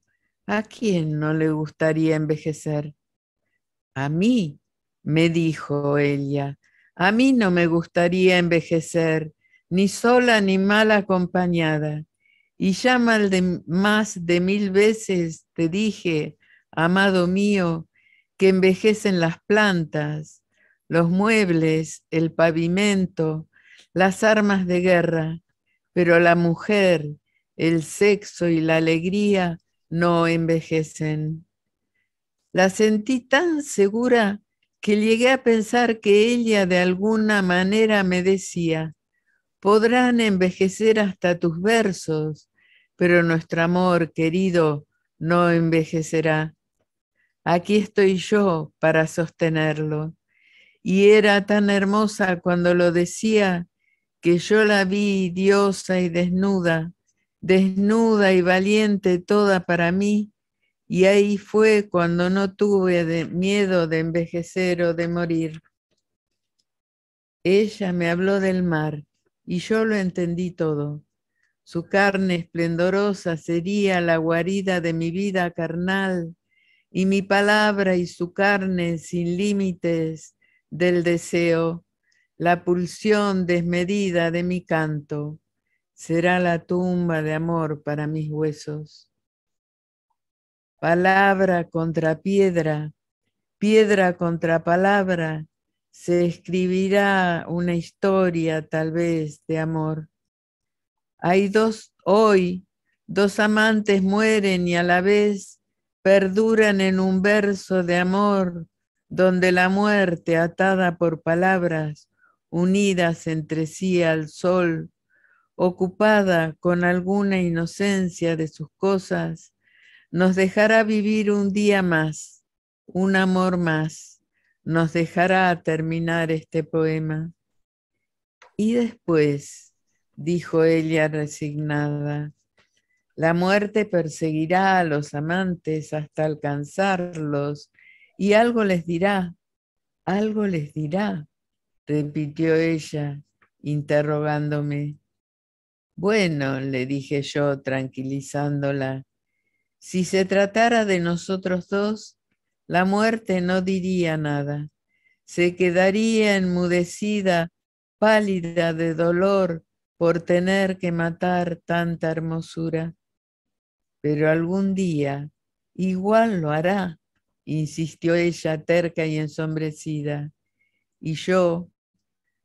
¿a quién no le gustaría envejecer? A mí, me dijo ella, a mí no me gustaría envejecer, ni sola ni mal acompañada. Y ya de, más de mil veces te dije, amado mío, que envejecen las plantas, los muebles, el pavimento, las armas de guerra, pero la mujer, el sexo y la alegría no envejecen. La sentí tan segura que llegué a pensar que ella de alguna manera me decía, podrán envejecer hasta tus versos, pero nuestro amor querido no envejecerá. Aquí estoy yo para sostenerlo y era tan hermosa cuando lo decía que yo la vi diosa y desnuda, desnuda y valiente toda para mí, y ahí fue cuando no tuve miedo de envejecer o de morir. Ella me habló del mar y yo lo entendí todo. Su carne esplendorosa sería la guarida de mi vida carnal, y mi palabra y su carne sin límites del deseo, la pulsión desmedida de mi canto, será la tumba de amor para mis huesos. Palabra contra piedra, piedra contra palabra, se escribirá una historia tal vez de amor. Hay dos hoy, dos amantes mueren y a la vez perduran en un verso de amor donde la muerte atada por palabras unidas entre sí al sol, ocupada con alguna inocencia de sus cosas, nos dejará vivir un día más, un amor más, nos dejará terminar este poema. Y después, dijo ella resignada, la muerte perseguirá a los amantes hasta alcanzarlos y algo les dirá, algo les dirá, repitió ella, interrogándome. Bueno, le dije yo, tranquilizándola, si se tratara de nosotros dos, la muerte no diría nada, se quedaría enmudecida, pálida de dolor por tener que matar tanta hermosura. Pero algún día igual lo hará insistió ella terca y ensombrecida. Y yo,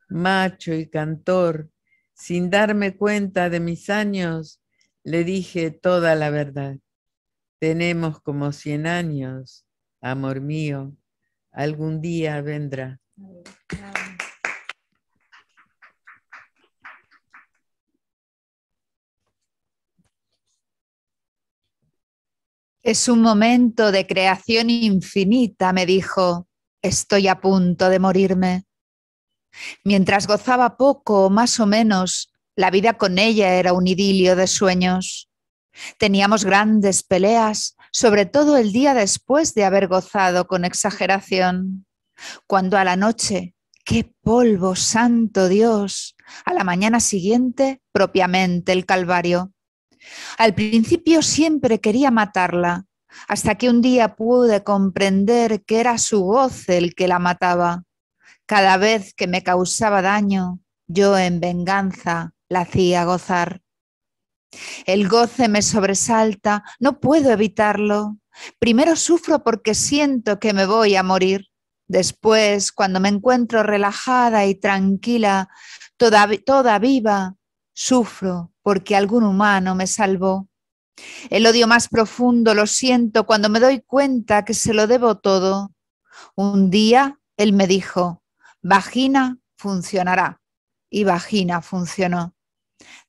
macho y cantor, sin darme cuenta de mis años, le dije toda la verdad. Tenemos como cien años, amor mío, algún día vendrá. Es un momento de creación infinita, me dijo. Estoy a punto de morirme. Mientras gozaba poco más o menos, la vida con ella era un idilio de sueños. Teníamos grandes peleas, sobre todo el día después de haber gozado con exageración. Cuando a la noche, qué polvo, santo Dios, a la mañana siguiente, propiamente el Calvario. Al principio siempre quería matarla, hasta que un día pude comprender que era su goce el que la mataba. Cada vez que me causaba daño, yo en venganza la hacía gozar. El goce me sobresalta, no puedo evitarlo. Primero sufro porque siento que me voy a morir. Después, cuando me encuentro relajada y tranquila, toda viva, sufro porque algún humano me salvó. El odio más profundo lo siento cuando me doy cuenta que se lo debo todo. Un día él me dijo, vagina funcionará. Y vagina funcionó.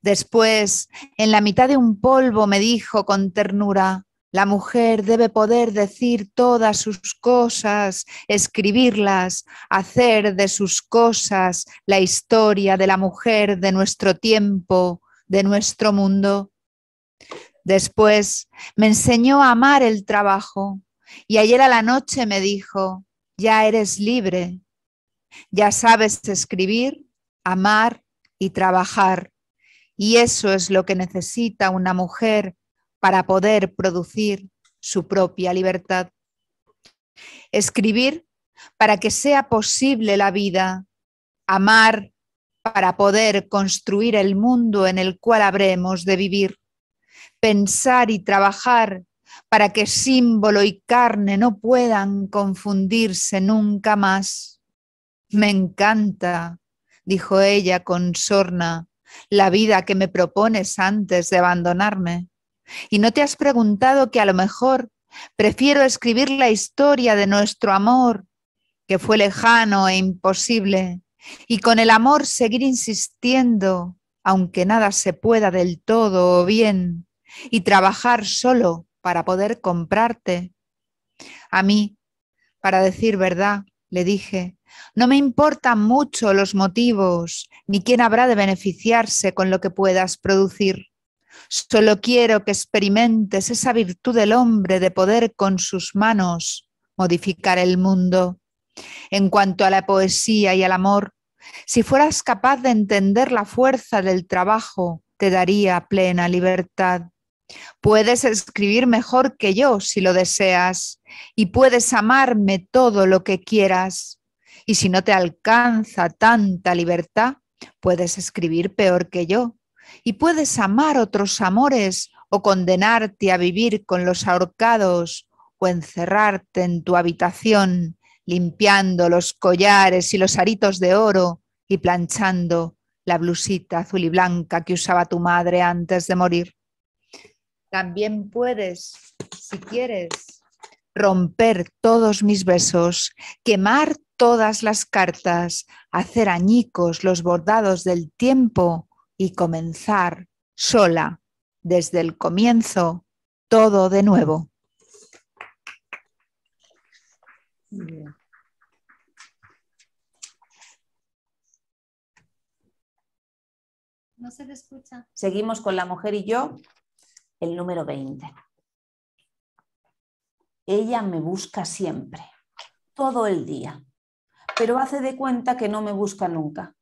Después, en la mitad de un polvo, me dijo con ternura, la mujer debe poder decir todas sus cosas, escribirlas, hacer de sus cosas la historia de la mujer de nuestro tiempo, de nuestro mundo. Después me enseñó a amar el trabajo y ayer a la noche me dijo, ya eres libre, ya sabes escribir, amar y trabajar. Y eso es lo que necesita una mujer para poder producir su propia libertad. Escribir para que sea posible la vida, amar para poder construir el mundo en el cual habremos de vivir, pensar y trabajar para que símbolo y carne no puedan confundirse nunca más. Me encanta, dijo ella con sorna, la vida que me propones antes de abandonarme. Y no te has preguntado que a lo mejor prefiero escribir la historia de nuestro amor, que fue lejano e imposible, y con el amor seguir insistiendo, aunque nada se pueda del todo o bien, y trabajar solo para poder comprarte. A mí, para decir verdad, le dije, no me importan mucho los motivos, ni quién habrá de beneficiarse con lo que puedas producir. Solo quiero que experimentes esa virtud del hombre de poder con sus manos modificar el mundo. En cuanto a la poesía y al amor, si fueras capaz de entender la fuerza del trabajo, te daría plena libertad. Puedes escribir mejor que yo si lo deseas y puedes amarme todo lo que quieras. Y si no te alcanza tanta libertad, puedes escribir peor que yo y puedes amar otros amores o condenarte a vivir con los ahorcados o encerrarte en tu habitación limpiando los collares y los aritos de oro y planchando la blusita azul y blanca que usaba tu madre antes de morir. También puedes, si quieres, romper todos mis besos, quemar todas las cartas, hacer añicos los bordados del tiempo y comenzar sola desde el comienzo todo de nuevo. No se le escucha. Seguimos con la mujer y yo, el número 20. Ella me busca siempre, todo el día, pero hace de cuenta que no me busca nunca.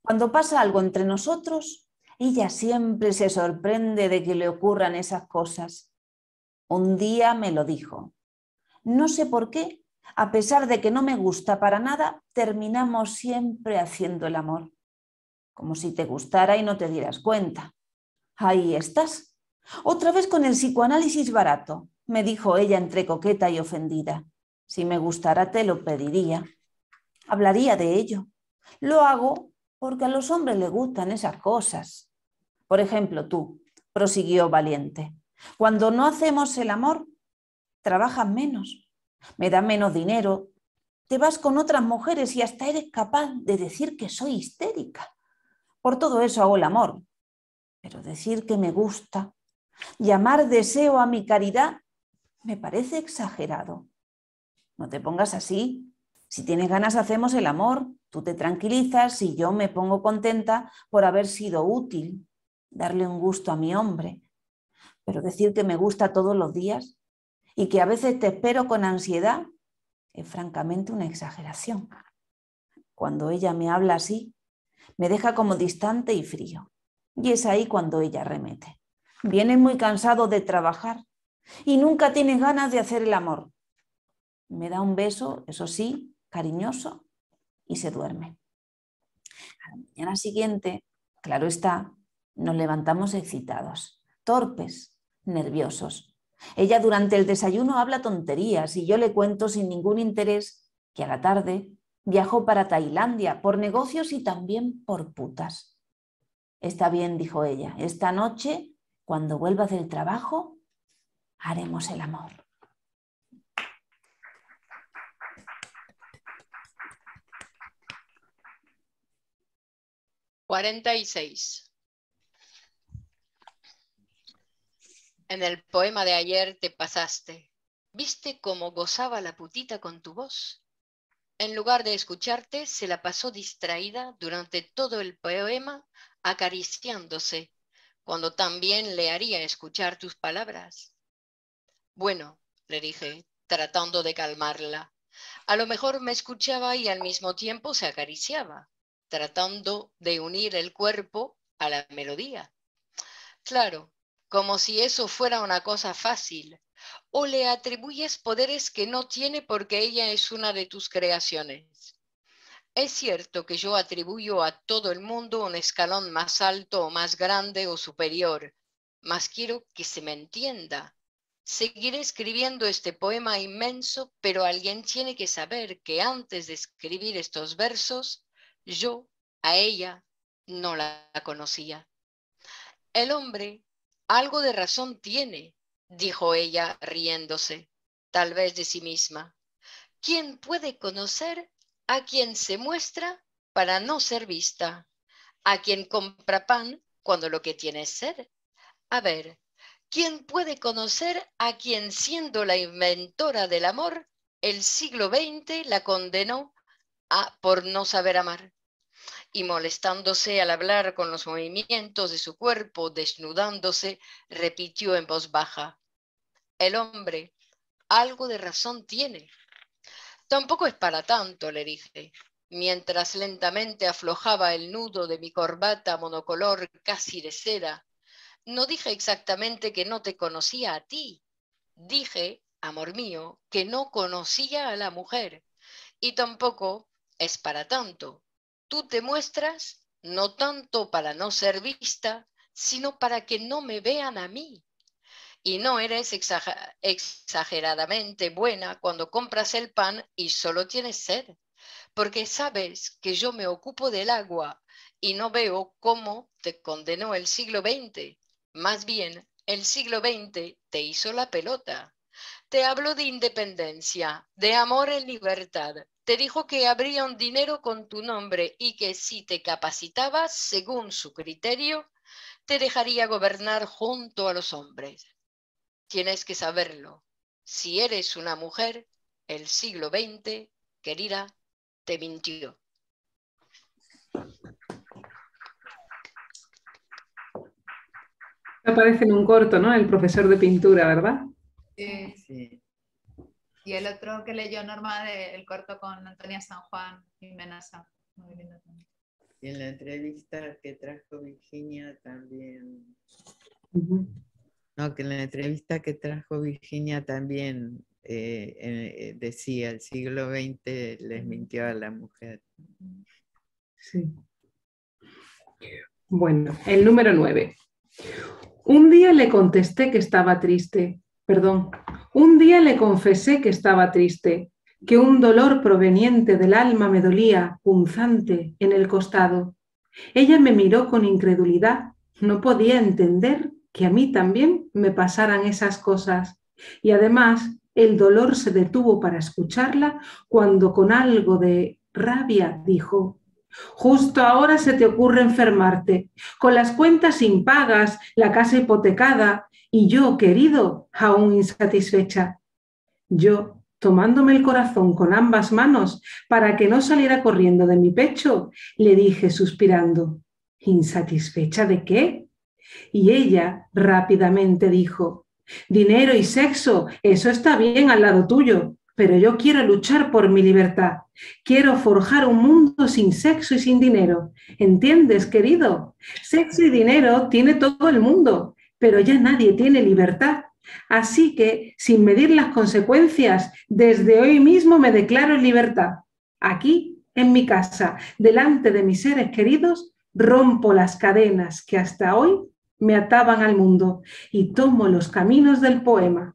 Cuando pasa algo entre nosotros, ella siempre se sorprende de que le ocurran esas cosas. Un día me lo dijo. No sé por qué, a pesar de que no me gusta para nada, terminamos siempre haciendo el amor como si te gustara y no te dieras cuenta. Ahí estás. Otra vez con el psicoanálisis barato, me dijo ella entre coqueta y ofendida. Si me gustara te lo pediría. Hablaría de ello. Lo hago porque a los hombres les gustan esas cosas. Por ejemplo, tú, prosiguió valiente. Cuando no hacemos el amor, trabajas menos, me da menos dinero, te vas con otras mujeres y hasta eres capaz de decir que soy histérica. Por todo eso hago el amor. Pero decir que me gusta, llamar deseo a mi caridad, me parece exagerado. No te pongas así. Si tienes ganas, hacemos el amor. Tú te tranquilizas y yo me pongo contenta por haber sido útil, darle un gusto a mi hombre. Pero decir que me gusta todos los días y que a veces te espero con ansiedad es francamente una exageración. Cuando ella me habla así, me deja como distante y frío. Y es ahí cuando ella remete. Viene muy cansado de trabajar y nunca tiene ganas de hacer el amor. Me da un beso, eso sí, cariñoso, y se duerme. A la mañana siguiente, claro está, nos levantamos excitados, torpes, nerviosos. Ella durante el desayuno habla tonterías y yo le cuento sin ningún interés que a la tarde Viajó para Tailandia por negocios y también por putas. Está bien, dijo ella, esta noche, cuando vuelvas del trabajo, haremos el amor. 46 En el poema de ayer te pasaste. ¿Viste cómo gozaba la putita con tu voz? En lugar de escucharte, se la pasó distraída durante todo el poema acariciándose, cuando también le haría escuchar tus palabras. Bueno, le dije, tratando de calmarla. A lo mejor me escuchaba y al mismo tiempo se acariciaba, tratando de unir el cuerpo a la melodía. Claro, como si eso fuera una cosa fácil, o le atribuyes poderes que no tiene porque ella es una de tus creaciones. Es cierto que yo atribuyo a todo el mundo un escalón más alto o más grande o superior, mas quiero que se me entienda. Seguiré escribiendo este poema inmenso, pero alguien tiene que saber que antes de escribir estos versos, yo a ella no la conocía. El hombre algo de razón tiene dijo ella riéndose, tal vez de sí misma. ¿Quién puede conocer a quien se muestra para no ser vista? ¿A quien compra pan cuando lo que tiene es ser? A ver, ¿quién puede conocer a quien siendo la inventora del amor, el siglo XX la condenó a, por no saber amar? y molestándose al hablar con los movimientos de su cuerpo, desnudándose, repitió en voz baja, el hombre algo de razón tiene. Tampoco es para tanto, le dije, mientras lentamente aflojaba el nudo de mi corbata monocolor casi de seda. No dije exactamente que no te conocía a ti. Dije, amor mío, que no conocía a la mujer. Y tampoco es para tanto. Tú te muestras no tanto para no ser vista, sino para que no me vean a mí y no eres exageradamente buena cuando compras el pan y solo tienes sed, porque sabes que yo me ocupo del agua y no veo cómo te condenó el siglo XX. Más bien, el siglo XX te hizo la pelota. Te hablo de independencia, de amor en libertad. Te dijo que habría un dinero con tu nombre y que si te capacitabas según su criterio, te dejaría gobernar junto a los hombres. Tienes que saberlo. Si eres una mujer, el siglo XX, querida, te mintió. Aparece en un corto, ¿no? El profesor de pintura, ¿verdad? Sí, Y el otro que leyó Norma el corto con Antonia San Juan y Muy lindo también. Y en la entrevista que trajo Virginia también. No, que en la entrevista que trajo Virginia también eh, eh, decía, el siglo XX les mintió a la mujer. Sí. Bueno, el número 9. Un día le contesté que estaba triste, perdón, un día le confesé que estaba triste, que un dolor proveniente del alma me dolía, punzante, en el costado. Ella me miró con incredulidad, no podía entender que a mí también me pasaran esas cosas. Y además, el dolor se detuvo para escucharla cuando con algo de rabia dijo, Justo ahora se te ocurre enfermarte, con las cuentas impagas, la casa hipotecada y yo, querido, aún insatisfecha. Yo, tomándome el corazón con ambas manos para que no saliera corriendo de mi pecho, le dije suspirando, ¿insatisfecha de qué? Y ella rápidamente dijo, dinero y sexo, eso está bien al lado tuyo, pero yo quiero luchar por mi libertad. Quiero forjar un mundo sin sexo y sin dinero. ¿Entiendes, querido? Sexo y dinero tiene todo el mundo, pero ya nadie tiene libertad. Así que, sin medir las consecuencias, desde hoy mismo me declaro en libertad. Aquí, en mi casa, delante de mis seres queridos, rompo las cadenas que hasta hoy me ataban al mundo y tomo los caminos del poema.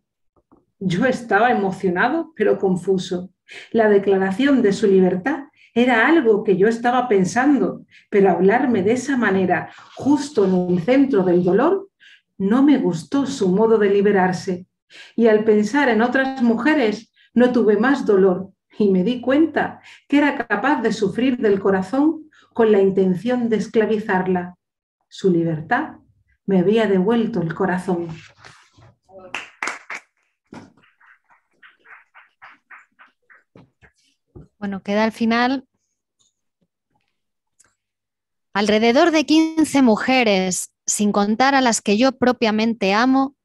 Yo estaba emocionado, pero confuso. La declaración de su libertad era algo que yo estaba pensando, pero hablarme de esa manera, justo en el centro del dolor, no me gustó su modo de liberarse. Y al pensar en otras mujeres, no tuve más dolor y me di cuenta que era capaz de sufrir del corazón con la intención de esclavizarla. Su libertad me había devuelto el corazón. Bueno, queda al final alrededor de 15 mujeres, sin contar a las que yo propiamente amo,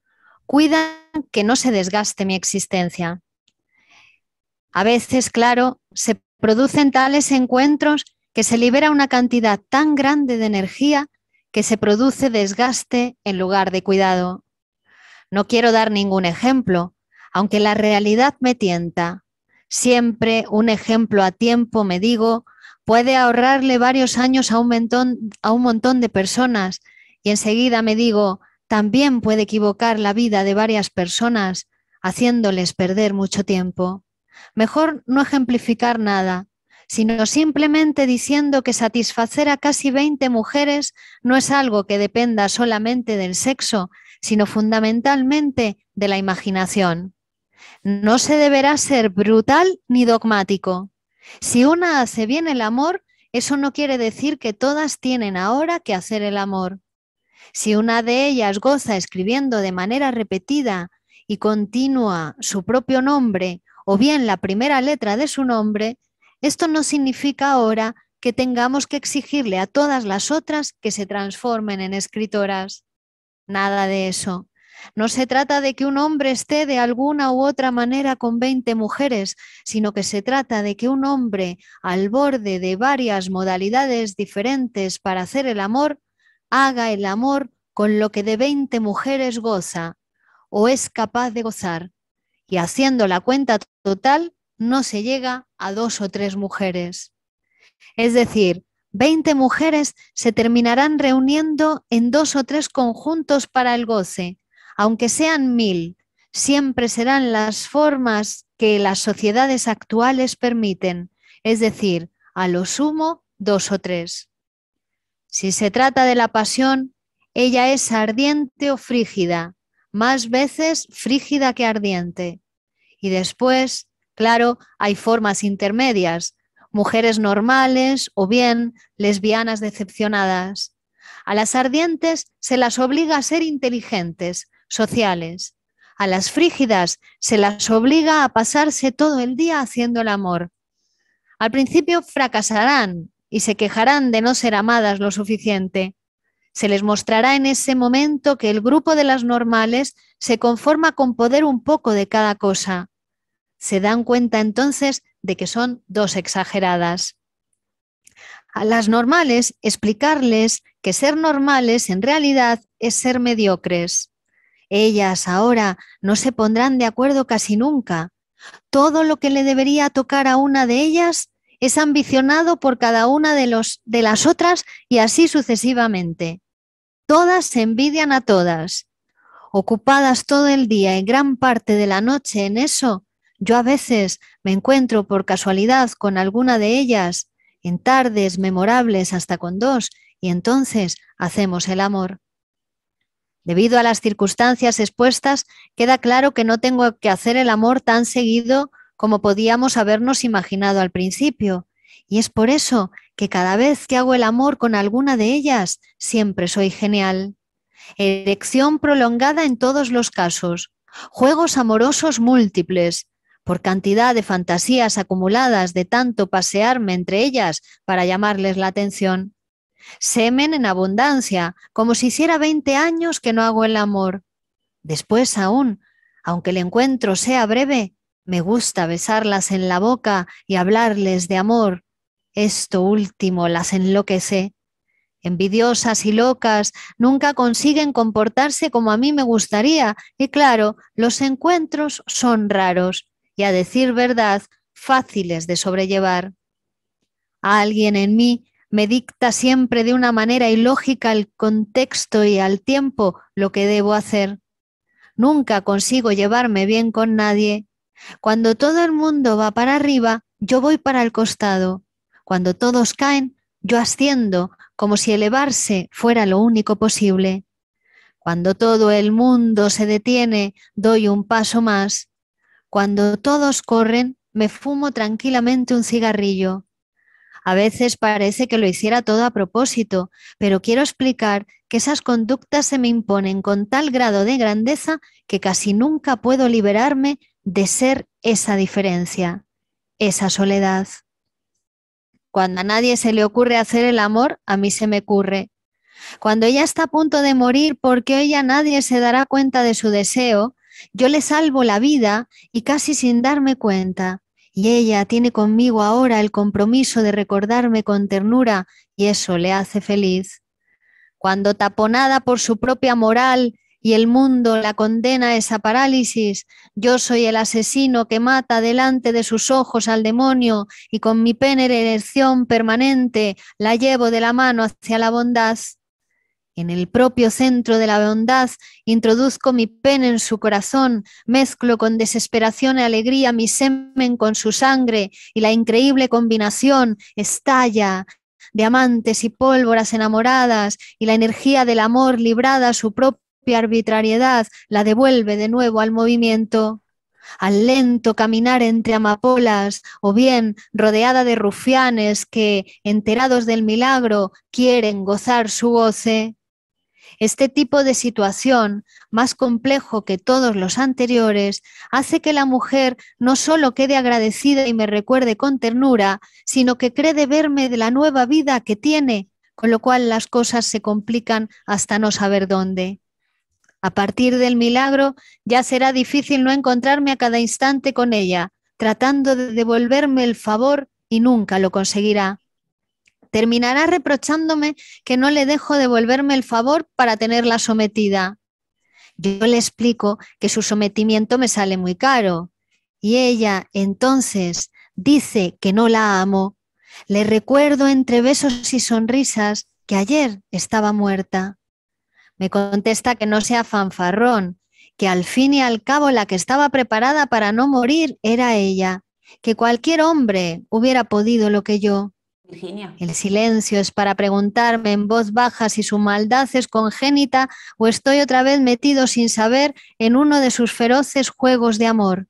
cuidan que no se desgaste mi existencia. A veces, claro, se producen tales encuentros que se libera una cantidad tan grande de energía que se produce desgaste en lugar de cuidado. No quiero dar ningún ejemplo, aunque la realidad me tienta. Siempre un ejemplo a tiempo, me digo, puede ahorrarle varios años a un, a un montón de personas y enseguida me digo, también puede equivocar la vida de varias personas haciéndoles perder mucho tiempo. Mejor no ejemplificar nada, sino simplemente diciendo que satisfacer a casi 20 mujeres no es algo que dependa solamente del sexo, sino fundamentalmente de la imaginación. No se deberá ser brutal ni dogmático. Si una hace bien el amor, eso no quiere decir que todas tienen ahora que hacer el amor. Si una de ellas goza escribiendo de manera repetida y continua su propio nombre o bien la primera letra de su nombre, esto no significa ahora que tengamos que exigirle a todas las otras que se transformen en escritoras. Nada de eso. No se trata de que un hombre esté de alguna u otra manera con 20 mujeres, sino que se trata de que un hombre, al borde de varias modalidades diferentes para hacer el amor, haga el amor con lo que de 20 mujeres goza o es capaz de gozar. Y haciendo la cuenta total, no se llega a dos o tres mujeres. Es decir, 20 mujeres se terminarán reuniendo en dos o tres conjuntos para el goce, aunque sean mil, siempre serán las formas que las sociedades actuales permiten, es decir, a lo sumo dos o tres. Si se trata de la pasión, ella es ardiente o frígida, más veces frígida que ardiente. Y después, Claro, hay formas intermedias, mujeres normales o bien lesbianas decepcionadas. A las ardientes se las obliga a ser inteligentes, sociales. A las frígidas se las obliga a pasarse todo el día haciendo el amor. Al principio fracasarán y se quejarán de no ser amadas lo suficiente. Se les mostrará en ese momento que el grupo de las normales se conforma con poder un poco de cada cosa, se dan cuenta entonces de que son dos exageradas. A las normales, explicarles que ser normales en realidad es ser mediocres. Ellas ahora no se pondrán de acuerdo casi nunca. Todo lo que le debería tocar a una de ellas es ambicionado por cada una de, los, de las otras y así sucesivamente. Todas se envidian a todas. Ocupadas todo el día y gran parte de la noche en eso, yo a veces me encuentro por casualidad con alguna de ellas, en tardes memorables hasta con dos, y entonces hacemos el amor. Debido a las circunstancias expuestas, queda claro que no tengo que hacer el amor tan seguido como podíamos habernos imaginado al principio. Y es por eso que cada vez que hago el amor con alguna de ellas, siempre soy genial. Erección prolongada en todos los casos. Juegos amorosos múltiples por cantidad de fantasías acumuladas de tanto pasearme entre ellas para llamarles la atención. Semen en abundancia, como si hiciera 20 años que no hago el amor. Después aún, aunque el encuentro sea breve, me gusta besarlas en la boca y hablarles de amor. Esto último las enloquece. Envidiosas y locas, nunca consiguen comportarse como a mí me gustaría y claro, los encuentros son raros y a decir verdad fáciles de sobrellevar. A alguien en mí me dicta siempre de una manera ilógica el contexto y al tiempo lo que debo hacer. Nunca consigo llevarme bien con nadie. Cuando todo el mundo va para arriba, yo voy para el costado. Cuando todos caen, yo asciendo, como si elevarse fuera lo único posible. Cuando todo el mundo se detiene, doy un paso más. Cuando todos corren, me fumo tranquilamente un cigarrillo. A veces parece que lo hiciera todo a propósito, pero quiero explicar que esas conductas se me imponen con tal grado de grandeza que casi nunca puedo liberarme de ser esa diferencia, esa soledad. Cuando a nadie se le ocurre hacer el amor, a mí se me ocurre. Cuando ella está a punto de morir porque hoy ya nadie se dará cuenta de su deseo, yo le salvo la vida y casi sin darme cuenta. Y ella tiene conmigo ahora el compromiso de recordarme con ternura y eso le hace feliz. Cuando taponada por su propia moral y el mundo la condena a esa parálisis, yo soy el asesino que mata delante de sus ojos al demonio y con mi pene erección permanente la llevo de la mano hacia la bondad. En el propio centro de la bondad introduzco mi pen en su corazón, mezclo con desesperación y alegría mi semen con su sangre y la increíble combinación estalla. de Diamantes y pólvoras enamoradas y la energía del amor librada a su propia arbitrariedad la devuelve de nuevo al movimiento al lento caminar entre amapolas, o bien rodeada de rufianes que, enterados del milagro, quieren gozar su goce. Este tipo de situación, más complejo que todos los anteriores, hace que la mujer no solo quede agradecida y me recuerde con ternura, sino que cree verme de la nueva vida que tiene, con lo cual las cosas se complican hasta no saber dónde. A partir del milagro ya será difícil no encontrarme a cada instante con ella, tratando de devolverme el favor y nunca lo conseguirá terminará reprochándome que no le dejo devolverme el favor para tenerla sometida. Yo le explico que su sometimiento me sale muy caro y ella entonces dice que no la amo. Le recuerdo entre besos y sonrisas que ayer estaba muerta. Me contesta que no sea fanfarrón, que al fin y al cabo la que estaba preparada para no morir era ella, que cualquier hombre hubiera podido lo que yo. Virginia. El silencio es para preguntarme en voz baja si su maldad es congénita o estoy otra vez metido sin saber en uno de sus feroces juegos de amor.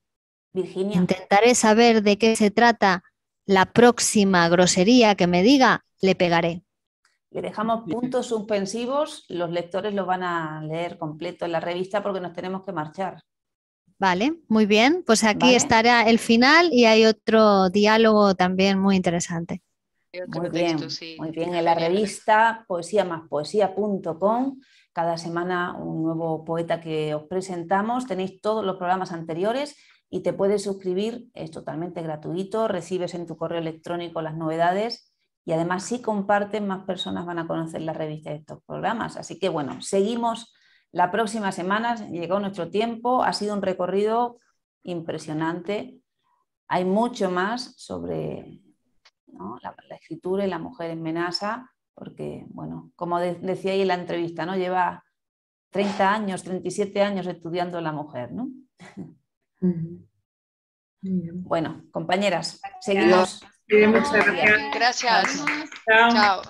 Virginia. Intentaré saber de qué se trata. La próxima grosería que me diga, le pegaré. Le dejamos puntos suspensivos, los lectores lo van a leer completo en la revista porque nos tenemos que marchar. Vale, muy bien, pues aquí estará el final y hay otro diálogo también muy interesante. Muy bien, muy bien. En la revista poesía más poesía.com, cada semana un nuevo poeta que os presentamos. Tenéis todos los programas anteriores y te puedes suscribir, es totalmente gratuito, recibes en tu correo electrónico las novedades y además si comparten más personas van a conocer la revista de estos programas. Así que bueno, seguimos la próxima semana, llegó nuestro tiempo, ha sido un recorrido impresionante. Hay mucho más sobre la, escritura y la mujer en porque, bueno, como decía ahí en la entrevista, ¿no? lleva 30 años, 37 años estudiando la mujer. ¿no? Bueno, compañeras, seguimos. muchas gracias. Gracias. Chao.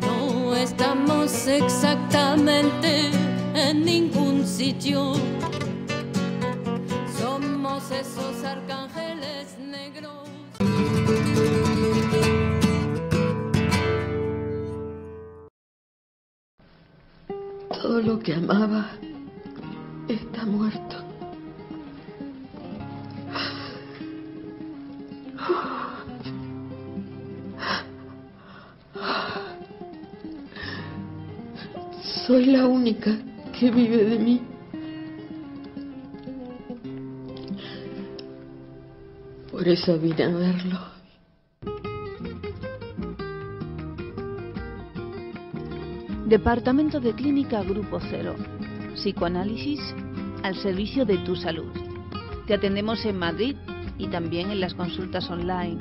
No estamos exactamente en ningún sitio. Somos esos arcángeles negros. todo lo que amaba está muerto. Soy la única que vive de mí. Por eso vine a verlo. Departamento de Clínica Grupo Cero. Psicoanálisis al servicio de tu salud. Te atendemos en Madrid y también en las consultas online.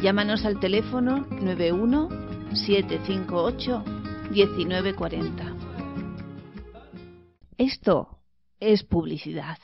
Llámanos al teléfono 91 758 1940. Esto es publicidad.